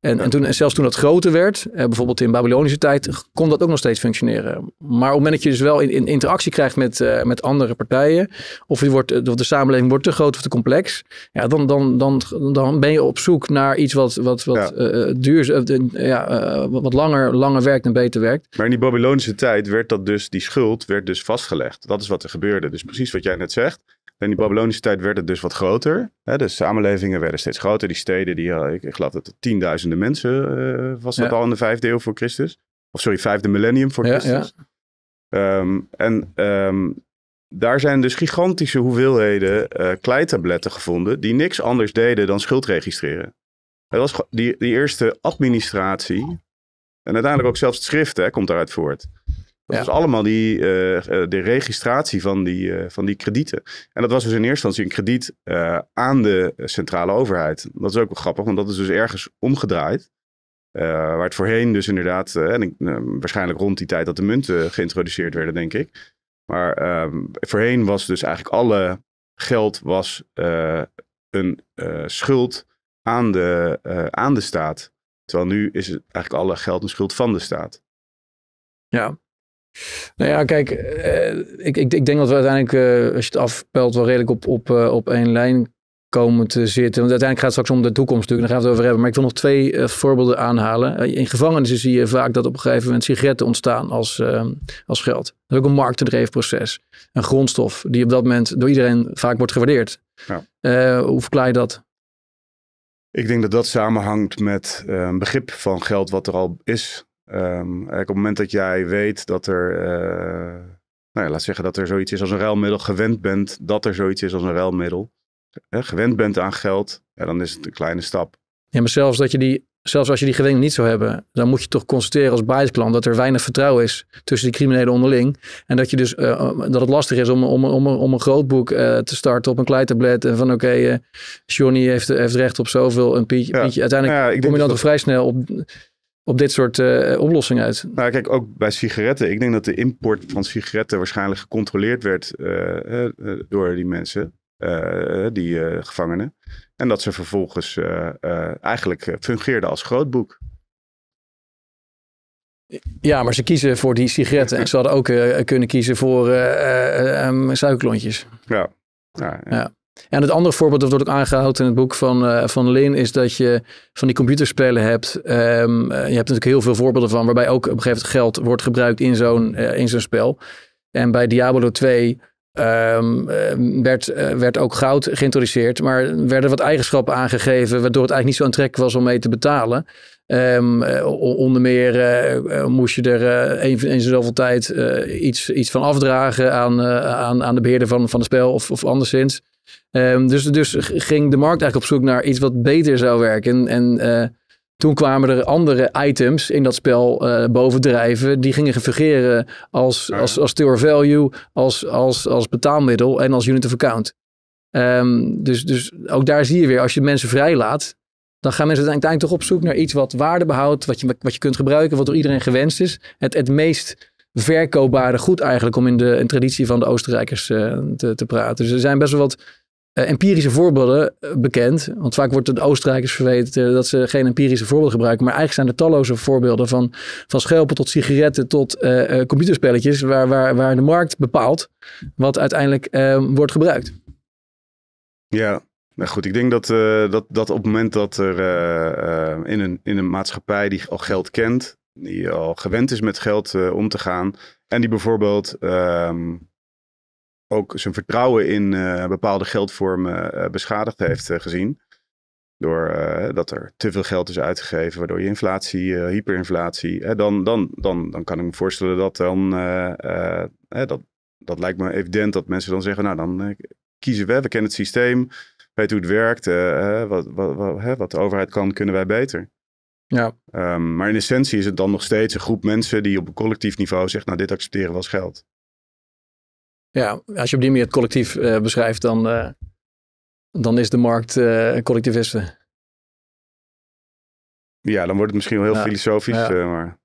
En, en, toen, zelfs toen dat groter werd, eh, bijvoorbeeld in Babylonische tijd, kon dat ook nog steeds functioneren. Maar op het moment dat je dus wel in, interactie krijgt met, eh, met andere partijen, of, je wordt, eh, of de samenleving wordt te groot of te complex, ja, dan, dan, dan, dan ben je op zoek naar iets wat, wat, wat ja. duur, ja, wat langer, langer werkt en beter werkt. Maar in die Babylonische tijd werd dat dus, die schuld werd dus vastgelegd. Dat is wat er gebeurde. Dus precies wat jij net zegt in die Babylonische tijd werd het dus wat groter. Hè? De samenlevingen werden steeds groter. Die steden, die, eh, ik, ik, geloof dat het tienduizenden mensen eh, was dat al in de vijfde eeuw voor Christus. Of sorry, vijfde millennium voor ja, Christus. Ehm, en ehm, daar zijn dus gigantische hoeveelheden uh, kleitabletten gevonden die niks anders deden dan schuld registreren. Het was die, die eerste administratie en uiteindelijk ook zelfs het schrift hè, komt daaruit voort dat was allemaal die, eh, eh, de registratie van die, eh, van die kredieten. En dat was dus in eerste instantie een krediet aan de centrale overheid. Dat is ook wel grappig, want dat is dus ergens omgedraaid. waar het voorheen dus inderdaad, en ik, waarschijnlijk rond die tijd dat de munten geïntroduceerd werden, denk ik. Maar ehm, voorheen was dus eigenlijk alle geld was een schuld aan de, aan de staat. Terwijl nu is het eigenlijk alle geld een schuld van de staat. Ja, nou ja, kijk, eh, ik, ik, ik denk dat we uiteindelijk, eh, als je het afpelt, wel redelijk op, op, eh, op één lijn komen te zitten. Want uiteindelijk gaat het straks om de toekomst natuurlijk, daar gaan we het over hebben. Maar ik wil nog twee voorbeelden aanhalen. in gevangenissen zie je vaak dat op een gegeven moment sigaretten ontstaan als, ehm, als geld. Dat is ook een marktgedreven proces. Een grondstof die op dat moment door iedereen vaak wordt gewaardeerd. Ja. hoe verklaar je dat? Ik denk dat dat samenhangt met een begrip van geld wat er al is. Um, op het moment dat jij weet dat er, eh, nou ja, laat zeggen dat er zoiets is als een ruilmiddel, gewend bent dat er zoiets is als een ruilmiddel, hè, gewend bent aan geld, ja, dan is het een kleine stap. Ja, maar zelfs, dat je die, zelfs als je die gewend niet zou hebben, dan moet je toch constateren als buitenklant dat er weinig vertrouwen is tussen die criminelen onderling. En dat, je dus, eh, eh, dat het lastig is om, om, om, om een groot boek te starten op een tablet En van oké, Johnny heeft, heeft recht op zoveel, een Pietje. Uiteindelijk kom je dan toch vrij snel op op dit soort uh, oplossingen uit? Nou, kijk, ook bij sigaretten. Ik denk dat de import van sigaretten waarschijnlijk gecontroleerd werd eh, eh, door die mensen, die gevangenen. En dat ze vervolgens eigenlijk fungeerden als grootboek. Ja, maar ze kiezen voor die sigaretten. en ze hadden ook kunnen kiezen voor ehm, suikerlontjes. ja. ja. En het andere voorbeeld dat wordt ook aangehaald in het boek van, uh, van Lin is dat je van die computerspelen hebt. Ehm, eh, je hebt natuurlijk heel veel voorbeelden van waarbij ook op een gegeven moment geld wordt gebruikt in zo'n eh, in zo'n spel. En bij Diablo 2 ehm, werd, werd ook goud geïntroduceerd, maar werden wat eigenschappen aangegeven waardoor het eigenlijk niet zo aantrekkelijk was om mee te betalen. Ehm, onder meer moest je er eens in zoveel tijd iets, iets van afdragen aan, aan, aan de beheerder van, van het spel of, of anderszins. Ehm, dus, dus ging de markt eigenlijk op zoek naar iets wat beter zou werken. En eh, toen kwamen er andere items in dat spel eh, bovendrijven. Die gingen fungeren als, als, als store value, als, als, als betaalmiddel en als unit of account. Ehm, dus, dus ook daar zie je weer, als je mensen vrijlaat, dan gaan mensen uiteindelijk toch op zoek naar iets wat waarde behoudt, wat je, wat je kunt gebruiken, wat door iedereen gewenst is. Het, het meest verkoopbare goed eigenlijk, om in de traditie van de Oostenrijkers eh, te, te, praten. Dus er zijn best wel wat eh, empirische voorbeelden eh, bekend. Want vaak wordt het Oostenrijkers verweten dat ze geen empirische voorbeelden gebruiken. Maar eigenlijk zijn er talloze voorbeelden van, van schelpen tot sigaretten tot computerspelletjes, waar, waar, waar de markt bepaalt wat uiteindelijk ehm, wordt gebruikt. Ja, nou goed, ik denk dat, dat, dat op het moment dat er in, een, in een maatschappij die al geld kent, die al gewend is met geld eh, om te gaan. En die bijvoorbeeld ehm, ook zijn vertrouwen in eh, bepaalde geldvormen eh, beschadigd heeft gezien. Door dat er te veel geld is uitgegeven, waardoor je inflatie, hyperinflatie. dan, dan, dan, dan kan ik me voorstellen dat dan. dat, dat lijkt me evident dat mensen dan zeggen: Nou, dan kiezen we, we kennen het systeem weet hoe het werkt, wat, wat, hè, wat, de overheid kan, kunnen wij beter. Ja. Ehm, maar in essentie is het dan nog steeds een groep mensen die op een collectief niveau zegt, nou dit accepteren we als geld. Ja, als je op die manier het collectief eh, beschrijft, dan, eh, dan is de markt uh, eh, collectivisten. Ja, dan wordt het misschien wel heel filosofisch. maar...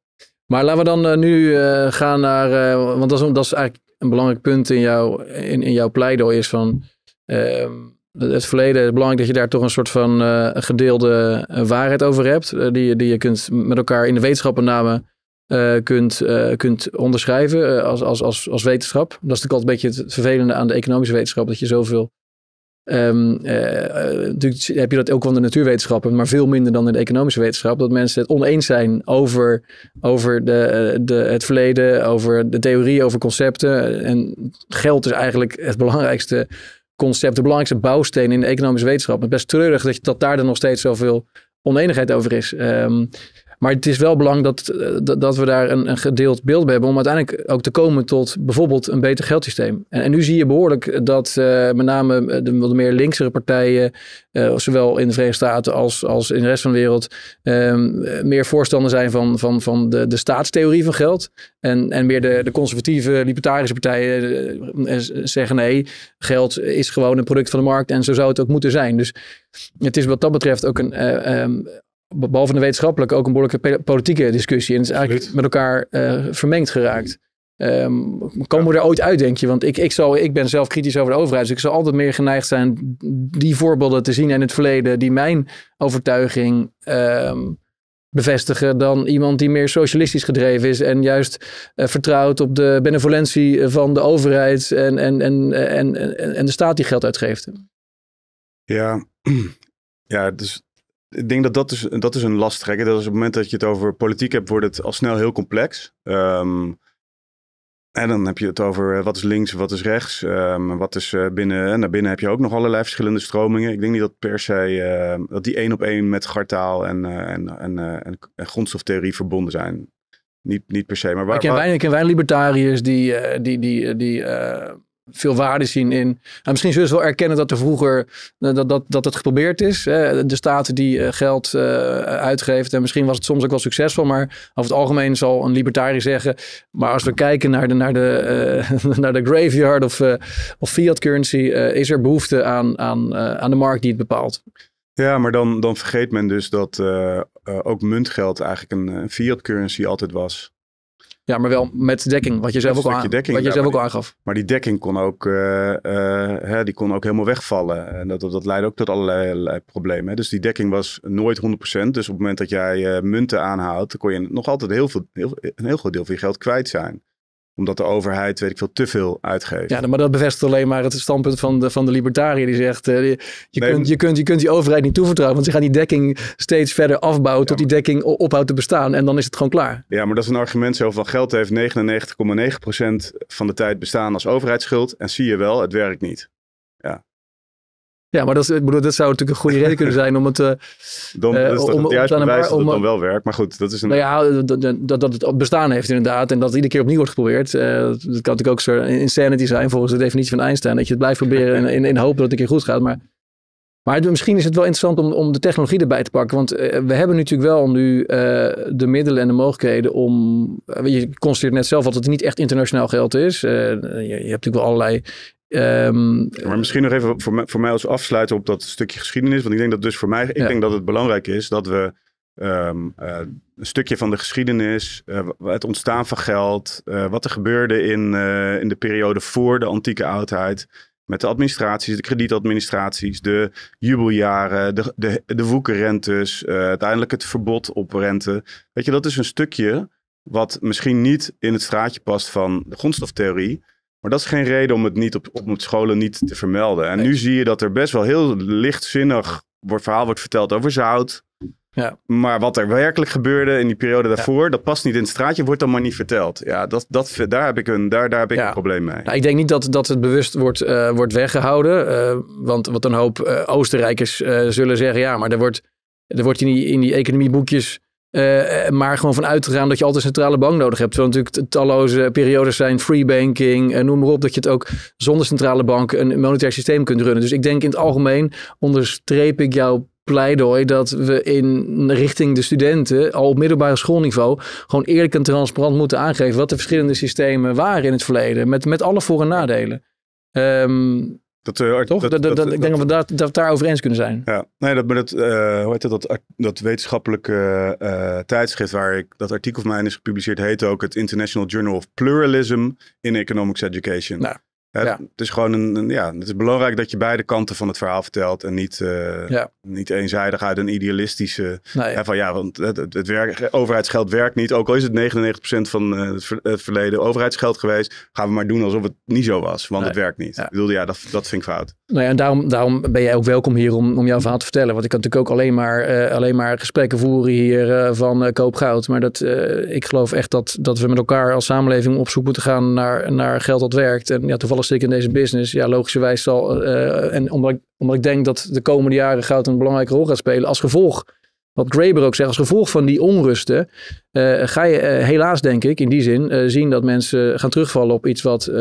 maar laten we dan nu gaan naar, want dat is, dat is eigenlijk een belangrijk punt in, jouw in, in jouw pleidooi is van... Ehm, het verleden, het belangrijk dat je daar toch een soort van eh, gedeelde eh, waarheid over hebt. Eh, die, die je kunt met elkaar in de wetenschappen namen kunt, kunt onderschrijven als, als, als, als wetenschap. Dat is natuurlijk altijd een beetje het vervelende aan de economische wetenschap, dat je zoveel... Um, natuurlijk heb je dat ook van de natuurwetenschappen, maar veel minder dan in de economische wetenschap. Dat mensen het oneens zijn over, over de, de, het verleden, over de theorie, over concepten. En geld is eigenlijk het belangrijkste concept, de belangrijkste bouwsteen in de economische wetenschap. Het is best treurig dat, je, dat daar dan nog steeds zoveel oneenigheid over is. Ehm, maar het is wel belangrijk dat, eh, dat we daar een, een, gedeeld beeld bij hebben. Om uiteindelijk ook te komen tot bijvoorbeeld een beter geldsysteem. En, en nu zie je behoorlijk dat eh, met name eh, de meer linkse partijen. zowel in de Verenigde Staten als, als in de rest van de wereld. Ehm, meer voorstander zijn van, van, van de, de staatstheorie van geld. En, en meer de, de conservatieve libertarische partijen zeggen nee. Geld is gewoon een product van de markt. En zo zou het ook moeten zijn. Dus het is wat dat betreft ook een, ehm, behalve de wetenschappelijke, ook een behoorlijke politieke discussie. En het is eigenlijk met elkaar uh, vermengd geraakt. Um, ehm, komen we er ooit uit, denk je? Want ik, ik, ik ben zelf kritisch over de overheid. Dus ik zal altijd meer geneigd zijn die voorbeelden te zien in het verleden. die mijn overtuiging ehm, bevestigen. dan iemand die meer socialistisch gedreven is. en juist eh, vertrouwt op de benevolentie van de overheid. En, en, en, en, en, en de staat die geld uitgeeft. Ja, ja dus ik denk dat dat is, dus, dat is een trekken. Dat is op het moment dat je het over politiek hebt, wordt het al snel heel complex. Ehm, en dan heb je het over eh, wat is links, wat is rechts, um, wat is eh, binnen. En binnen heb je ook nog allerlei verschillende stromingen. Ik denk niet dat per se ehm, dat die één op één met gartaal en, uh, en, en, en, grondstoftheorie verbonden zijn. Niet, niet per se. Maar ik, ken weinig, ik ken weinig libertariërs die, die, die, die veel waarde zien in. Nou, misschien zullen ze wel erkennen dat er vroeger eh, dat, dat, dat het geprobeerd is. Hè? De staten die eh, geld uh, uitgeeft. En misschien was het soms ook wel succesvol. Maar over het algemeen zal een libertariër zeggen. Maar als we kijken naar de, naar de, naar de graveyard of, uh, of fiat currency, is er behoefte aan, aan, aan de markt die het bepaalt. Ja, maar dan, dan vergeet men dus dat ook muntgeld eigenlijk een, een fiat currency altijd was. Ja, maar wel met dekking, wat je zelf, ook, wat je zelf ook al aangaf. Maar die dekking kon ook, eh, eh, hè, die kon ook helemaal wegvallen. En dat, dat leidde ook tot allerlei, problemen. Dus die dekking was nooit 100%. Dus op het moment dat jij eh, munten aanhoudt, kon je nog altijd heel veel, heel, een heel groot deel van je geld kwijt zijn omdat de overheid, weet ik veel, te veel uitgeeft. Ja, maar dat bevestigt alleen maar het standpunt van de, van de libertariër. Die zegt, eh, je, kunt, je, kunt, je kunt die overheid niet toevertrouwen. Want ze gaan die dekking steeds verder afbouwen tot die dekking ophoudt te bestaan. En dan is het gewoon klaar. Ja, maar dat is een argument. Zoveel geld heeft 99,9% van de tijd bestaan als overheidsschuld. En zie je wel, het werkt niet. Ja, maar dat, ik bedoel, dat zou natuurlijk een goede reden kunnen zijn om het... Eh, dan, eh, is het dan wel werk, Maar goed, dat is een... Nou ja, dat, dat het bestaan heeft inderdaad. En dat het iedere keer opnieuw wordt geprobeerd. Eh, dat kan natuurlijk ook een insanity zijn volgens de definitie van Einstein. Dat je het blijft proberen in, in, in hoop dat het een keer goed gaat. Maar, maar misschien is het wel interessant om, om de technologie erbij te pakken. Want we hebben natuurlijk wel nu de middelen en de mogelijkheden om... je constateert net zelf al dat het niet echt internationaal geld is. Je, je, hebt natuurlijk wel allerlei Ehm, maar misschien nog even voor, voor mij als afsluiten op dat stukje geschiedenis. Want ik denk dat dus voor mij, ik denk dat het belangrijk is dat we ehm, eh, een stukje van de geschiedenis, eh, het ontstaan van geld, eh, wat er gebeurde in, in de periode voor de antieke oudheid. Met de administraties, de kredietadministraties, de jubeljaren, de, de, de woekerrentes, uiteindelijk het verbod op rente. Weet je, dat is een stukje wat misschien niet in het straatje past van de grondstoftheorie. Maar dat is geen reden om het niet op, op scholen niet te vermelden. En nu zie je dat er best wel heel lichtzinnig wordt, verhaal wordt verteld over zout. Ja. Maar wat er werkelijk gebeurde in die periode daarvoor, dat past niet in het straatje, wordt dan maar niet verteld. Ja, dat, dat, daar heb ik een, daar, daar heb ik een probleem mee. Nou, ik denk niet dat, dat het bewust wordt, eh, wordt weggehouden. Eh, want wat een hoop eh, Oostenrijkers zullen zeggen, ja, maar er wordt, er wordt in, die, in die economieboekjes eh, eh, maar gewoon vanuit te gaan dat je altijd een centrale bank nodig hebt. Terwijl natuurlijk talloze periodes zijn, free banking, eh, noem maar op, dat je het ook zonder centrale bank een monetair systeem kunt runnen. Dus ik denk in het algemeen onderstreep ik jouw pleidooi dat we in richting de studenten al op middelbare schoolniveau gewoon eerlijk en transparant moeten aangeven wat de verschillende systemen waren in het verleden, met, met alle voor- en nadelen. Um, dat, eh, Toch? Dat, ik denk dat we, dat, daar over eens kunnen zijn. Ja, nee, dat, maar dat, eh, hoe heet dat, dat, dat wetenschappelijke eh, tijdschrift waar ik dat artikel van mij is gepubliceerd, heet ook het International Journal of Pluralism in Economics Education. Nou, ja. Het is gewoon een, ja, het is belangrijk dat je beide kanten van het verhaal vertelt en niet, eh, niet eenzijdig uit een idealistische. Hè, van ja, want het, het werk, overheidsgeld werkt niet. Ook al is het 99% van eh, het, verleden overheidsgeld geweest, gaan we maar doen alsof het niet zo was, want het werkt niet. Ik bedoel, ja, dat, dat vind ik fout. Nou ja, en daarom, daarom ben jij ook welkom hier om, om jouw verhaal te vertellen. Want ik kan natuurlijk ook alleen maar, eh, alleen maar gesprekken voeren hier van koop goud. Maar dat, ik geloof echt dat, dat we met elkaar als samenleving op zoek moeten gaan naar, naar geld dat werkt. En ja, toevallig in deze business. Ja, logischerwijs zal. Eh, en omdat ik, omdat ik denk dat de komende jaren goud een belangrijke rol gaat spelen. Als gevolg, wat Graeber ook zegt, als gevolg van die onrusten. Eh, ga je eh, helaas, denk ik, in die zin zien dat mensen gaan terugvallen op iets wat,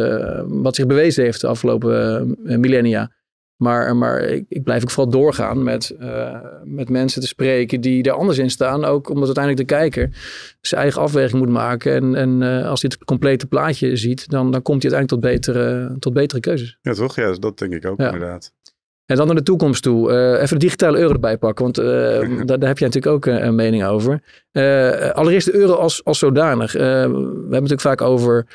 wat zich bewezen heeft de afgelopen millennia. Maar, maar ik, blijf ook vooral doorgaan met, eh, met mensen te spreken die er anders in staan. Ook omdat uiteindelijk de kijker zijn eigen afweging moet maken. En, en eh, als hij het complete plaatje ziet, dan, dan komt hij uiteindelijk tot betere, tot betere keuzes. Ja, toch? Ja, dat denk ik ook inderdaad. En dan naar de toekomst toe. Eh, even de digitale euro erbij pakken, want eh, daar, daar, heb jij natuurlijk ook eh, een, mening over. allereerst de euro als, als zodanig. we hebben natuurlijk vaak over,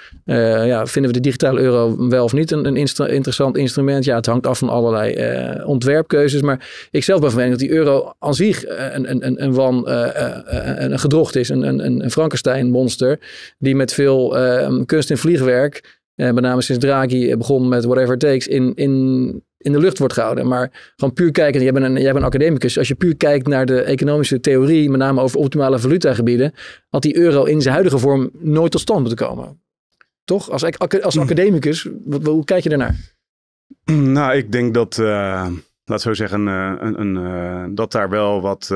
ja, vinden we de digitale euro wel of niet een, een interessant instrument? Ja, het hangt af van allerlei ontwerpkeuzes. Maar ik zelf ben van mening dat die euro aan zich een, een, een, een wan, een gedrocht is. Een, een, een Frankenstein-monster die met veel kunst en vliegwerk eh, met name sinds Draghi begon met whatever it takes, in, in, in de lucht wordt gehouden. Maar gewoon puur kijken, jij bent, een, jij bent academicus, als je puur kijkt naar de economische theorie, met name over optimale valutagebieden, had die euro in zijn huidige vorm nooit tot stand moeten komen. Toch? Als, als mm. academicus, hoe kijk je daarnaar? Nou, ik denk dat, uh, laat zo zeggen, eh, een, dat daar wel wat,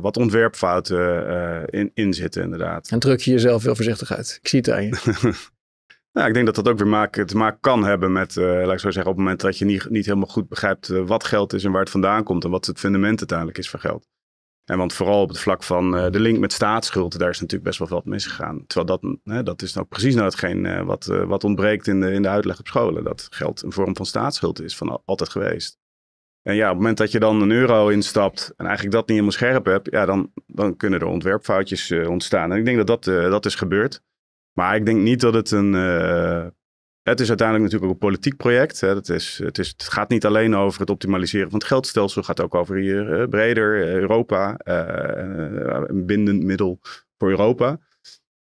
wat ontwerpfouten in, in zitten, inderdaad. En druk je jezelf heel voorzichtig uit. Ik zie het aan je. Nou, ik denk dat dat ook weer maken, te maken kan hebben met, uh, laat ik zo zeggen, op het moment dat je niet, niet helemaal goed begrijpt eh, wat geld is en waar het vandaan komt en wat het fundament uiteindelijk is van geld. En want vooral op het vlak van eh, de link met staatsschuld, daar is natuurlijk best wel wat misgegaan. Terwijl dat, dat is nou precies nou hetgeen wat, wat ontbreekt in de, in de uitleg op scholen. Dat geld een vorm van staatsschuld is van altijd geweest. En ja, op het moment dat je dan een euro instapt en eigenlijk dat niet helemaal scherp hebt, ja, dan, dan kunnen er ontwerpfoutjes ontstaan. En ik denk dat dat, dat is gebeurd. Maar ik denk niet dat het een. Eh, het is uiteindelijk natuurlijk ook een politiek project. Hè. Het, is, het, is, het gaat niet alleen over het optimaliseren van het geldstelsel. Het gaat ook over hier eh, breder, eh, Europa. een bindend middel voor Europa.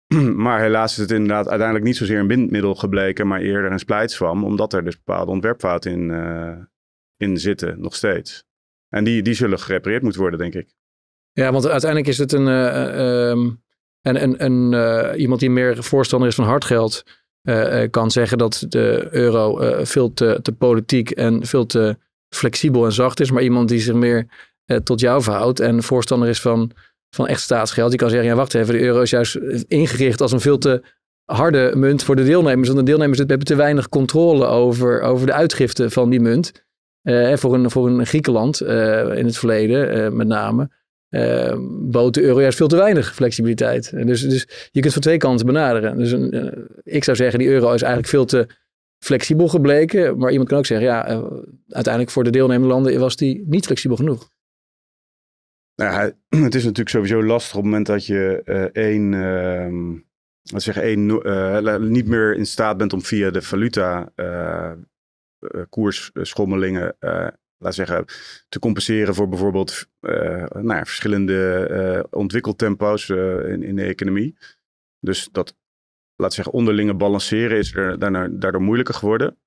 maar helaas is het inderdaad uiteindelijk niet zozeer een bindmiddel gebleken, maar eerder een splijtswam, omdat er dus bepaalde ontwerpfouten in, in zitten, nog steeds. En die, die zullen gerepareerd moeten worden, denk ik. Ja, want uiteindelijk is het een. Ehm, en, en, een eh, iemand die meer voorstander is van hard geld eh, eh, kan zeggen dat de euro veel te, te, politiek en veel te flexibel en zacht is. Maar iemand die zich meer tot jou verhoudt en voorstander is van, van echt staatsgeld, die kan zeggen, ja wacht even, de euro is juist ingericht als een veel te harde munt voor de deelnemers. Want de deelnemers hebben te weinig controle over, over de uitgifte van die munt. voor, een, voor een Griekenland in het verleden met name uh, bood de euro juist veel te weinig flexibiliteit. En dus, dus je kunt het van twee kanten benaderen. Dus een, eh, ik zou zeggen, die euro is eigenlijk veel te flexibel gebleken. Maar iemand kan ook zeggen, ja, eh, uiteindelijk voor de deelnemende landen was die niet flexibel genoeg. Nou, het is natuurlijk sowieso lastig op het moment dat je eh, één, wat ehm, zeg, één, niet meer in staat bent om via de valuta koersschommelingen laat zeggen, te compenseren voor bijvoorbeeld uh, nou ja, verschillende eh, ontwikkeltempo's eh, in, in, de economie. Dus dat, laat zeggen, onderlinge balanceren is er daardoor, daardoor moeilijker geworden.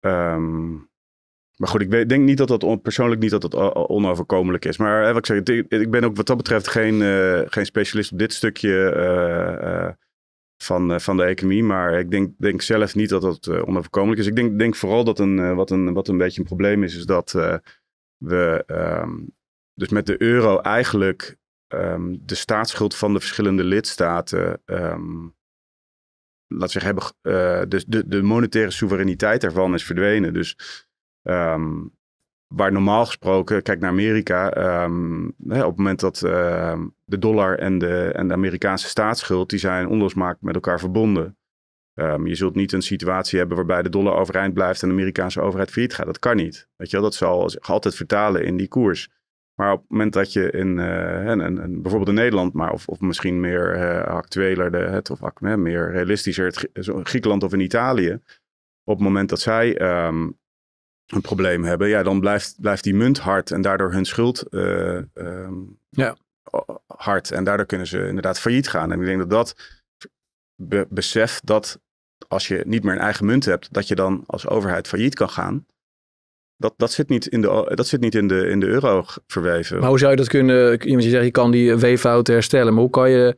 Ehm, maar goed, ik denk niet dat dat persoonlijk niet dat dat onoverkomelijk is. Maar wat ik zeg, ik ben ook wat dat betreft geen, geen specialist op dit stukje van, eh, van de economie. Maar ik denk, denk zelf niet dat dat eh, onoverkomelijk is. Ik denk, denk vooral dat een, eh, wat, een, wat een beetje een probleem is, is dat we ehm, dus met de euro eigenlijk ehm, de staatsschuld van de verschillende lidstaten ehm, laat zeggen, hebben, uh, de, dus de, de, monetaire soevereiniteit daarvan is verdwenen. Dus Waar normaal gesproken, kijk naar Amerika, ehm, hè, op het moment dat ehm, de dollar en de, en de Amerikaanse staatsschuld, die zijn onlosmaakt met elkaar verbonden. Um, je zult niet een situatie hebben waarbij de dollar overeind blijft en de Amerikaanse overheid failliet gaat. Dat kan niet. Weet je wel, dat zal zich altijd vertalen in die koers. Maar op het moment dat je in, eh, en, een bijvoorbeeld in Nederland, maar of, of misschien meer uh, actueler, de, het, of meer realistischer, het, Griekenland of in Italië, op het moment dat zij een probleem hebben, ja, dan blijft, blijft die munt hard en daardoor hun schuld eh, ehm, ja. hard. En daardoor kunnen ze inderdaad failliet gaan. En ik denk dat dat be besef dat als je niet meer een eigen munt hebt, dat je dan als overheid failliet kan gaan. Dat, dat zit niet, in de, dat zit niet in, de, in de euro verweven. Maar hoe zou je dat kunnen? Je zegt, je kan die weeffouten herstellen. Maar hoe kan je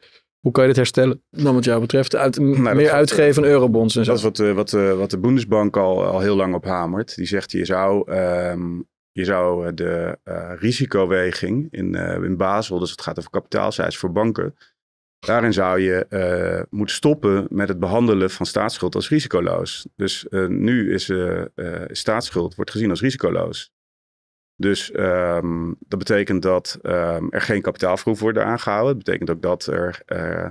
hoe kan je dit herstellen wat jou betreft? Uit, nou, meer uitgeven aan eh, eurobonds en zo. Dat is wat, eh, wat, eh, wat de Bundesbank al, al heel lang op hamert. Die zegt je zou, ehm, je zou de risicoweging in, in Basel, dus het gaat over kapitaalcijfers voor banken. Daarin zou je uh, moeten stoppen met het behandelen van staatsschuld als risicoloos. Dus nu is staatsschuld wordt gezien als risicoloos. Dus ehm, dat betekent dat ehm, er geen kapitaalverhoef wordt aangehouden. Dat betekent ook dat er eh,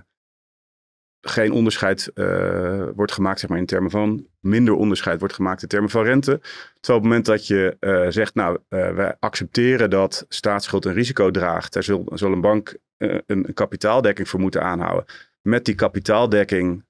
geen onderscheid eh, wordt gemaakt, zeg maar in termen van minder onderscheid wordt gemaakt in termen van rente. Terwijl op het moment dat je eh, zegt, nou, wij accepteren dat staatsschuld een risico draagt, daar zal, zal een bank een, een kapitaaldekking voor moeten aanhouden. Met die kapitaaldekking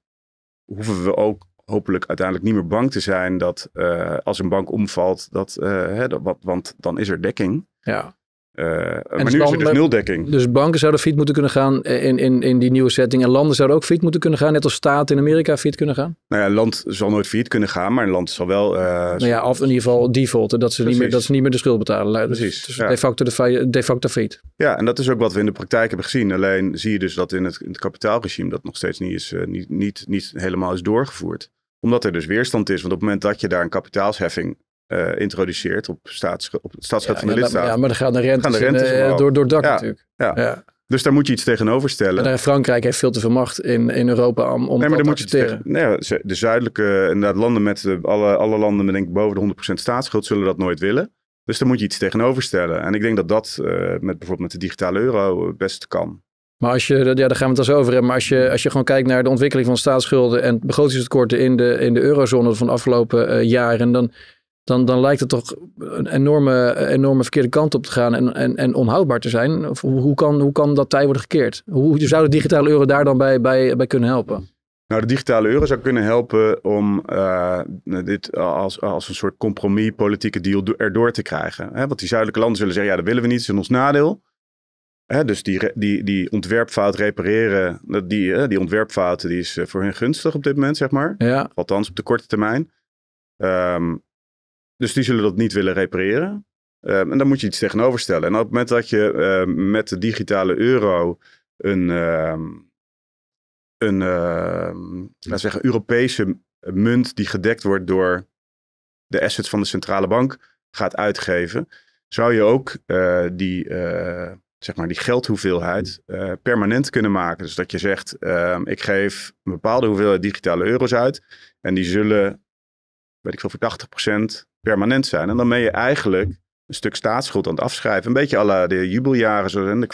hoeven we ook hopelijk uiteindelijk niet meer bang te zijn dat eh, als een bank omvalt, dat, eh, hè, dat, wat, want dan is er dekking. Ja. Uh, maar dus nu is er dus nul dekking. Dus banken zouden fiet moeten kunnen gaan in, in, in die nieuwe setting. En landen zouden ook fiet moeten kunnen gaan, net als staten in Amerika fiet kunnen gaan? Nou ja, een land zal nooit fiet kunnen gaan, maar een land zal wel... nou ja, of in ieder geval defaulten, dat ze, niet meer, dat ze niet meer de schuld betalen. Precies. Dus ja. de, facto de, de Ja, en dat is ook wat we in de praktijk hebben gezien. Alleen zie je dus dat in het, in het kapitaalregime dat nog steeds niet, is, niet, niet, niet helemaal is doorgevoerd omdat er dus weerstand is. Want op het moment dat je daar een kapitaalsheffing eh, introduceert op, staats, op het staatsschuld ja, van de lidstaat. Ja, maar dan gaan de rentes, eh, door, door het dak natuurlijk. Ja. Dus daar moet je iets tegenover stellen. En Frankrijk heeft veel te veel macht in, in Europa om, om nee, maar dan moet je tegen, De zuidelijke landen met alle, alle landen met denk ik boven de 100% staatsschuld zullen dat nooit willen. Dus daar moet je iets tegenover stellen. En ik denk dat dat eh, met bijvoorbeeld met de digitale euro best kan. Maar als je, ja, daar gaan we het dan zo over hebben. Maar als je, als je gewoon kijkt naar de ontwikkeling van staatsschulden en begrotingstekorten in de, in de eurozone van de afgelopen eh, jaren, dan, dan, dan lijkt het toch een enorme, enorme verkeerde kant op te gaan en, en, en onhoudbaar te zijn. hoe, kan, hoe kan dat tij worden gekeerd? Hoe zou de digitale euro daar dan bij, bij, bij kunnen helpen? Nou, de digitale euro zou kunnen helpen om eh, dit als, als een soort compromis, politieke deal erdoor te krijgen. Hè? Want die zuidelijke landen zullen zeggen, ja, dat willen we niet, dat is in ons nadeel dus die, die, die ontwerpfout repareren, die, die ontwerpfout die is eh, voor hun gunstig op dit moment, zeg maar. Althans op de korte termijn. Ehm, dus die zullen dat niet willen repareren. Ehm, en dan moet je iets tegenover stellen. En op het moment dat je ehm, met de digitale euro een, uh, een uh, laten zeggen, Europese munt die gedekt wordt door de assets van de centrale bank gaat uitgeven, zou je ook eh, die eh, zeg maar, die geldhoeveelheid mm. eh, permanent kunnen maken. Dus dat je zegt, ehm, ik geef een bepaalde hoeveelheid digitale euro's uit en die zullen, weet ik veel, voor 80% permanent zijn. En dan ben je eigenlijk een stuk staatsschuld aan het afschrijven. Een beetje alle de jubeljaren en de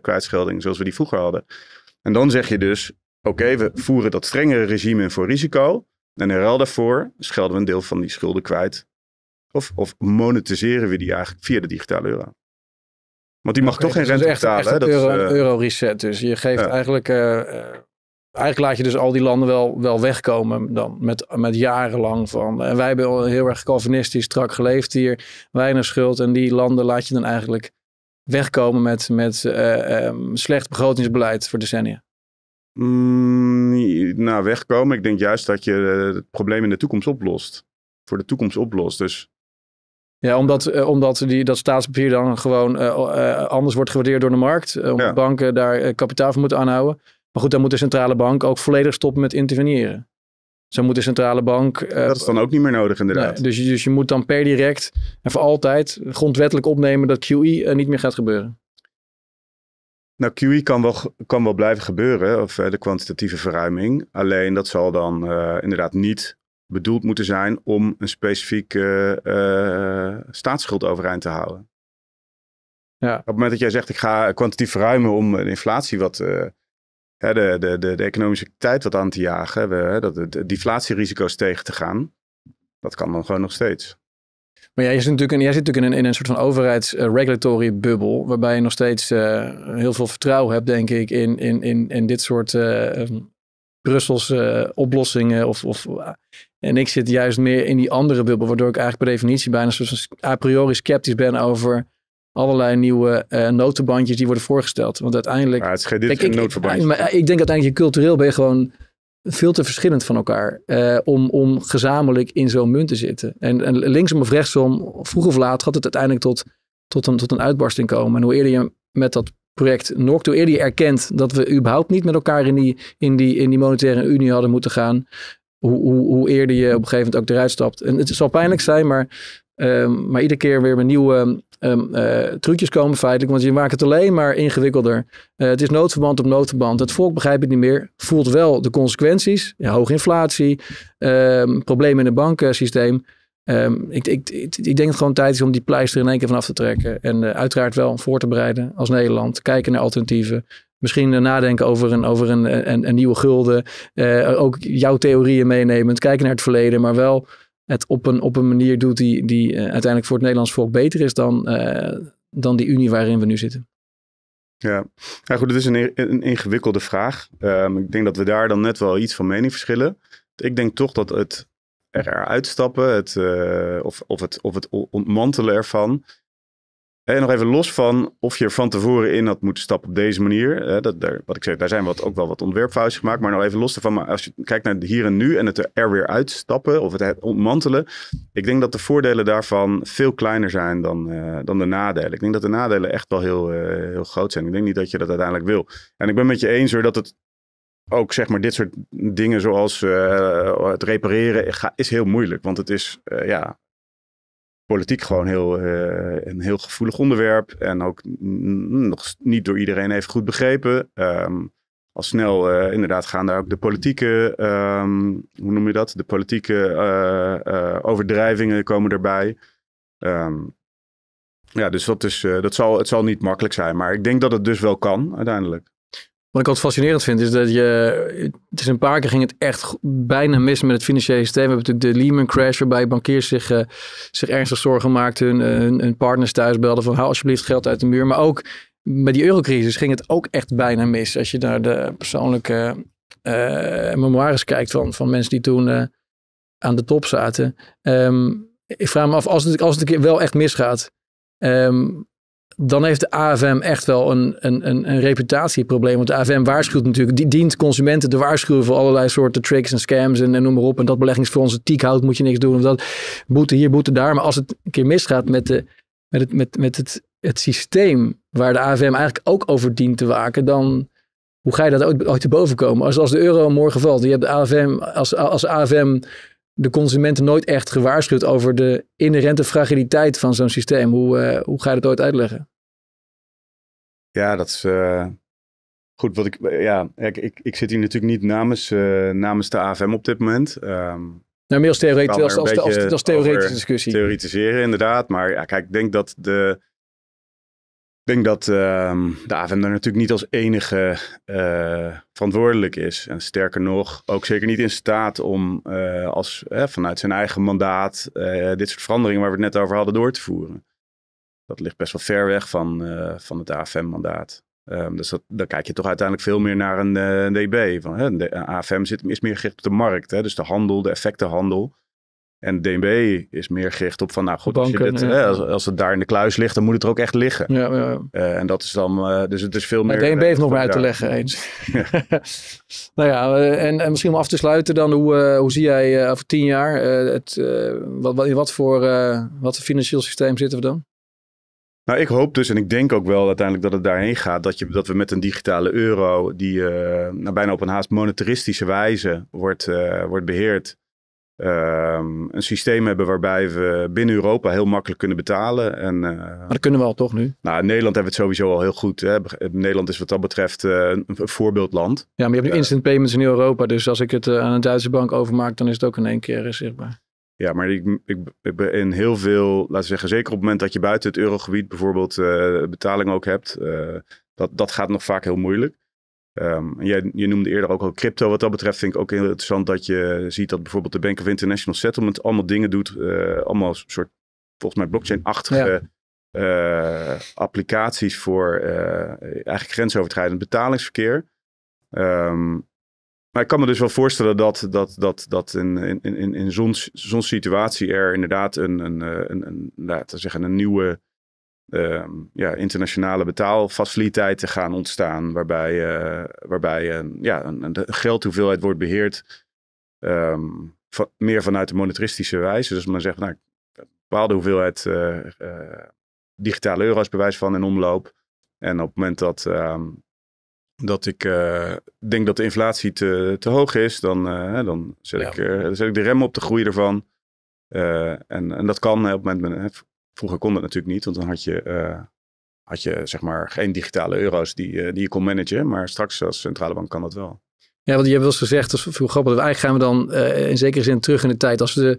kwijtschelding zoals we die vroeger hadden. En dan zeg je dus, oké, we voeren dat strengere regime in voor risico. En in ruil daarvoor schelden we een deel van die schulden kwijt. Of, of monetiseren we die eigenlijk via de digitale euro. Want die mag toch geen rente betalen. Echt, echt een euro, eh, euro, reset. Dus je geeft eigenlijk... Eh, eh, eigenlijk laat je dus al die landen wel, wel wegkomen dan met, met jarenlang van. En wij hebben heel erg Calvinistisch strak geleefd hier, weinig schuld. En die landen laat je dan eigenlijk wegkomen met, met uh, um, slecht begrotingsbeleid voor decennia? Mm, nou, wegkomen. Ik denk juist dat je het probleem in de toekomst oplost. Voor de toekomst oplost. Dus ja, omdat, eh, omdat die, dat staatspapier dan gewoon eh, eh, anders wordt gewaardeerd door de markt. omdat ja. banken daar kapitaal voor moeten aanhouden. Maar goed, dan moet de centrale bank ook volledig stoppen met interveneren. Zo moet de centrale bank. dat is dan ook niet meer nodig, inderdaad. dus, dus je moet dan per direct en voor altijd grondwettelijk opnemen dat QE niet meer gaat gebeuren. Nou, QE kan wel, kan wel blijven gebeuren, of de kwantitatieve verruiming. Alleen dat zal dan inderdaad niet bedoeld moeten zijn om een specifieke uh, staatsschuld overeind te houden. Ja. Op het moment dat jij zegt, ik ga kwantitatief verruimen om de inflatie wat, eh, de, de, de, de, economische tijd wat aan te jagen, dat, de, de deflatierisico's tegen te gaan, dat kan dan gewoon nog steeds. Maar jij zit natuurlijk, in, jij zit natuurlijk in, een, in een soort van overheidsregulatory eh, bubbel, waarbij je nog steeds heel veel vertrouwen hebt, denk ik, in, in, in, in dit soort uh, Brusselse oplossingen of, of en ik zit juist meer in die andere bubbel, waardoor ik eigenlijk per definitie bijna soort a priori sceptisch ben over allerlei nieuwe uh, notenbandjes die worden voorgesteld. Want uiteindelijk. het ik, Maar eh, ik denk uiteindelijk, je cultureel ben je gewoon veel te verschillend van elkaar eh, om, om gezamenlijk in zo'n munt te zitten. En, en linksom of rechtsom, vroeg of laat, gaat het uiteindelijk tot, tot, een, tot een uitbarsting komen. En hoe eerder je met dat project NOC, hoe eerder je erkent dat we überhaupt niet met elkaar in die, in die, in die monetaire unie hadden moeten gaan, hoe, eerder je op een gegeven moment ook eruit stapt. En het zal pijnlijk zijn, maar, ehm, maar iedere keer weer een nieuwe ehm, eh, trucjes komen feitelijk. Want je maakt het alleen maar ingewikkelder. Eh, het is noodverband op noodverband. Het volk begrijpt het niet meer. Voelt wel de consequenties. Ja, hoge inflatie, um, problemen in het bankensysteem. Ik, ik, ik, ik, denk dat het gewoon tijd is om die pleister in één keer vanaf te trekken. En eh, uiteraard wel voor te bereiden als Nederland. Kijken naar alternatieven. Misschien nadenken over een, over een, een, een nieuwe gulden. Uh, ook jouw theorieën meenemen, Kijken naar het verleden. Maar wel het op een, op een manier doet die, die eh, uiteindelijk voor het Nederlands volk beter is dan, uh, dan die Unie waarin we nu zitten. Ja, ja goed, het is een, een ingewikkelde vraag. Ehm, ik denk dat we daar dan net wel iets van mening verschillen. Ik denk toch dat het eruit stappen, het, of, of, het, of het ontmantelen ervan, en nog even los van of je er van tevoren in had moeten stappen op deze manier. Hè, dat, wat ik zei, daar zijn wat, ook wel wat ontwerpfoutjes gemaakt. Maar nog even los ervan. maar als je kijkt naar hier en nu en het er weer uitstappen of het ontmantelen. Ik denk dat de voordelen daarvan veel kleiner zijn dan, eh, dan de nadelen. Ik denk dat de nadelen echt wel heel, eh, heel groot zijn. Ik denk niet dat je dat uiteindelijk wil. En ik ben met je eens hoor, dat het ook zeg maar dit soort dingen zoals eh, het repareren is heel moeilijk. Want het is, ja, politiek gewoon heel, eh, een heel gevoelig onderwerp. En ook nog niet door iedereen even goed begrepen. Um, al snel eh, inderdaad gaan daar ook de politieke, ehm, hoe noem je dat? De politieke eh, overdrijvingen komen erbij. Ehm, ja, dus dat, is, dat zal, het zal niet makkelijk zijn. Maar ik denk dat het dus wel kan uiteindelijk. Wat ik altijd fascinerend vind, is dat je... Het is een paar keer ging het echt bijna mis met het financiële systeem. We hebben natuurlijk de Lehman crash, waarbij bankiers zich, eh, zich ernstig zorgen maakten. Eh, hun, hun, partners thuis belden van, hou alsjeblieft geld uit de muur. Maar ook bij die eurocrisis ging het ook echt bijna mis. Als je naar de persoonlijke eh, memoires kijkt van, van mensen die toen aan de top zaten. Ehm, ik vraag me af, als het, als het wel echt misgaat, ehm, dan heeft de AFM echt wel een, een, een, een, reputatieprobleem. Want de AFM waarschuwt natuurlijk, die dient consumenten te waarschuwen voor allerlei soorten tricks en scams en, en noem maar op. En dat beleggingsfonds het tiek houdt, moet je niks doen. Of dat boete hier, boete daar. Maar als het een keer misgaat met, de, met, het, met, met het, het systeem waar de AFM eigenlijk ook over dient te waken, dan hoe ga je dat ooit, ooit te boven komen? Als, als de euro morgen valt, je hebt de AFM, als, als AFM de consumenten nooit echt gewaarschuwd over de inherente fragiliteit van zo'n systeem. Hoe, hoe ga je dat ooit uitleggen? Ja, dat is. goed, wat ik, ja, ik, ik, ik, zit hier natuurlijk niet namens, namens de AFM op dit moment. Um, nou, meer als, als, als, als, theoretische discussie. Theoretiseren, inderdaad. Maar ja, kijk, ik denk dat de ik denk dat ehm, de AFM daar natuurlijk niet als enige eh, verantwoordelijk is. En sterker nog, ook zeker niet in staat om eh, als, eh, vanuit zijn eigen mandaat dit soort veranderingen waar we het net over hadden door te voeren. Dat ligt best wel ver weg van, van het AFM-mandaat. Ehm, dus dat, dan kijk je toch uiteindelijk veel meer naar een, DB. Van, hè, AFM zit, is meer gericht op de markt, hè, dus de handel, de effectenhandel. En DNB is meer gericht op van, nou goed, als, het als, het daar in de kluis ligt, dan moet het er ook echt liggen. Ja, ja. Eh, en dat is dan, uh, dus het is veel meer... DNB heeft nog maar uit te leggen eens. nou ja, eh, en, en, misschien om af te sluiten dan, hoe, hoe zie jij over tien jaar, het, wat, wat, in wat voor wat financieel systeem zitten we dan? Nou, ik hoop dus en ik denk ook wel uiteindelijk dat het daarheen gaat. Dat, je, dat we met een digitale euro die nou, bijna op een haast monetaristische wijze wordt, wordt beheerd Ehm, een systeem hebben waarbij we binnen Europa heel makkelijk kunnen betalen. En, eh, maar dat kunnen we al toch nu? Nou, in Nederland hebben we het sowieso al heel goed. Hè? Nederland is wat dat betreft eh, een, voorbeeldland. Ja, maar je hebt nu instant payments in Europa. Dus als ik het eh, aan een Duitse bank overmaak, dan is het ook in één keer zichtbaar. Ja, maar ik, ik, ben in heel veel, laten we zeggen, zeker op het moment dat je buiten het eurogebied bijvoorbeeld betaling ook hebt, dat, dat gaat nog vaak heel moeilijk. Ehm, jij, je noemde eerder ook al crypto. Wat dat betreft vind ik ook heel interessant dat je ziet dat bijvoorbeeld de Bank of International Settlement allemaal dingen doet. Uh, allemaal soort, volgens mij, blockchain-achtige eh, applicaties voor eh, eigenlijk grensoverschrijdend betalingsverkeer. Ehm, maar ik kan me dus wel voorstellen dat, dat, dat, dat in, in, in, in zo'n, zo'n situatie er inderdaad een, een, een, een, laten zeggen, een nieuwe Ehm, ja, internationale betaalfaciliteiten gaan ontstaan, waarbij, uh, waarbij eh, ja, een, geldhoeveelheid wordt beheerd ehm, meer vanuit de monetaristische wijze. Dus men zegt, nou, een bepaalde hoeveelheid uh, digitale euro's bewijs van in omloop. En op het moment dat, ehm, dat ik denk dat de inflatie te, te hoog is, dan, dan, zet ik, zet ik de rem op de groei ervan. en, en dat kan op het moment Vroeger kon dat natuurlijk niet, want dan had je, eh, had je zeg maar geen digitale euro's die, eh, die je kon managen. Maar straks als centrale bank kan dat wel. Ja, want je hebt wel eens gezegd, als is veel grappig. Eigenlijk gaan we dan eh, in zekere zin terug in de tijd. Als we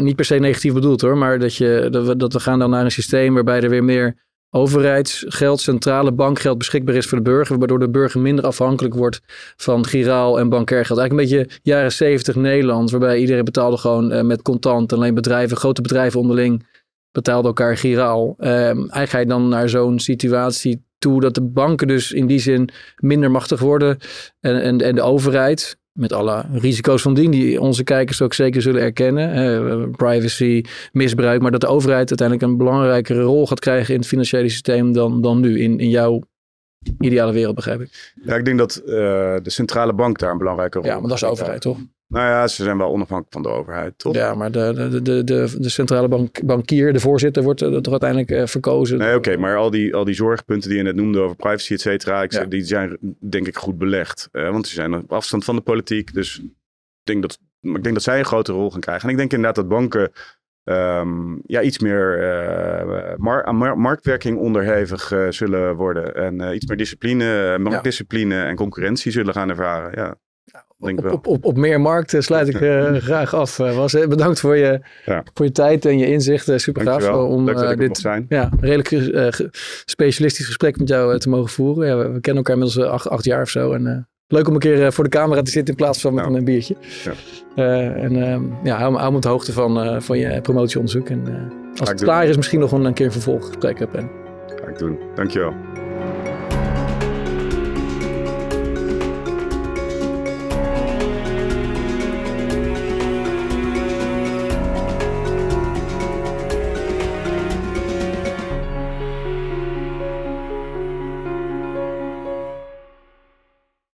niet per se negatief bedoeld hoor, maar dat, je, dat, we, dat we gaan dan naar een systeem waarbij er weer meer overheidsgeld, centrale bankgeld beschikbaar is voor de burger, waardoor de burger minder afhankelijk wordt van giraal en bankair geld. Eigenlijk een beetje jaren 70 Nederland, waarbij iedereen betaalde gewoon met contant. Alleen bedrijven, grote bedrijven onderling Betaalde elkaar giraal. Um, ehm, ga dan naar zo'n situatie toe dat de banken dus in die zin minder machtig worden en, en, en de overheid, met alle risico's van dien, die onze kijkers ook zeker zullen erkennen. Eh, privacy, misbruik, maar dat de overheid uiteindelijk een belangrijkere rol gaat krijgen in het financiële systeem dan, dan nu, in, in jouw ideale wereld, begrijp ik. Ja, ik denk dat eh, de centrale bank daar een belangrijke rol Ja, maar dat is de overheid, toch? Nou ja, ze zijn wel onafhankelijk van de overheid, toch? Ja, maar de, de, de, de, centrale bank, bankier, de voorzitter, wordt toch eh, uiteindelijk eh, verkozen. Nee, oké, maar al die, al die zorgpunten die je net noemde over privacy, et cetera, die zijn denk ik goed belegd. Eh, want ze zijn op afstand van de politiek, dus ik denk, dat, ik denk dat zij een grote rol gaan krijgen. En ik denk inderdaad dat banken ehm, ja, iets meer uh, marktwerking onderhevig zullen worden. En iets meer discipline, marktdiscipline en concurrentie zullen gaan ervaren, ja op, Op, op, op, meer markten sluit ik eh, graag af. Was, eh, eh, bedankt voor je, voor je tijd en je inzichten. Super gaaf om uh, dit Ja, redelijk specialistisch gesprek met jou te mogen voeren. Ja, we, kennen elkaar inmiddels acht, acht jaar of zo. En, leuk om een keer voor de camera te zitten in plaats van met nou. een biertje. Ja. en ehm, ja, hou, me op de hoogte van, van je promotieonderzoek. En als het klaar is, misschien nog een, een keer een vervolggesprek hebben. Ga ik doen. Dankjewel.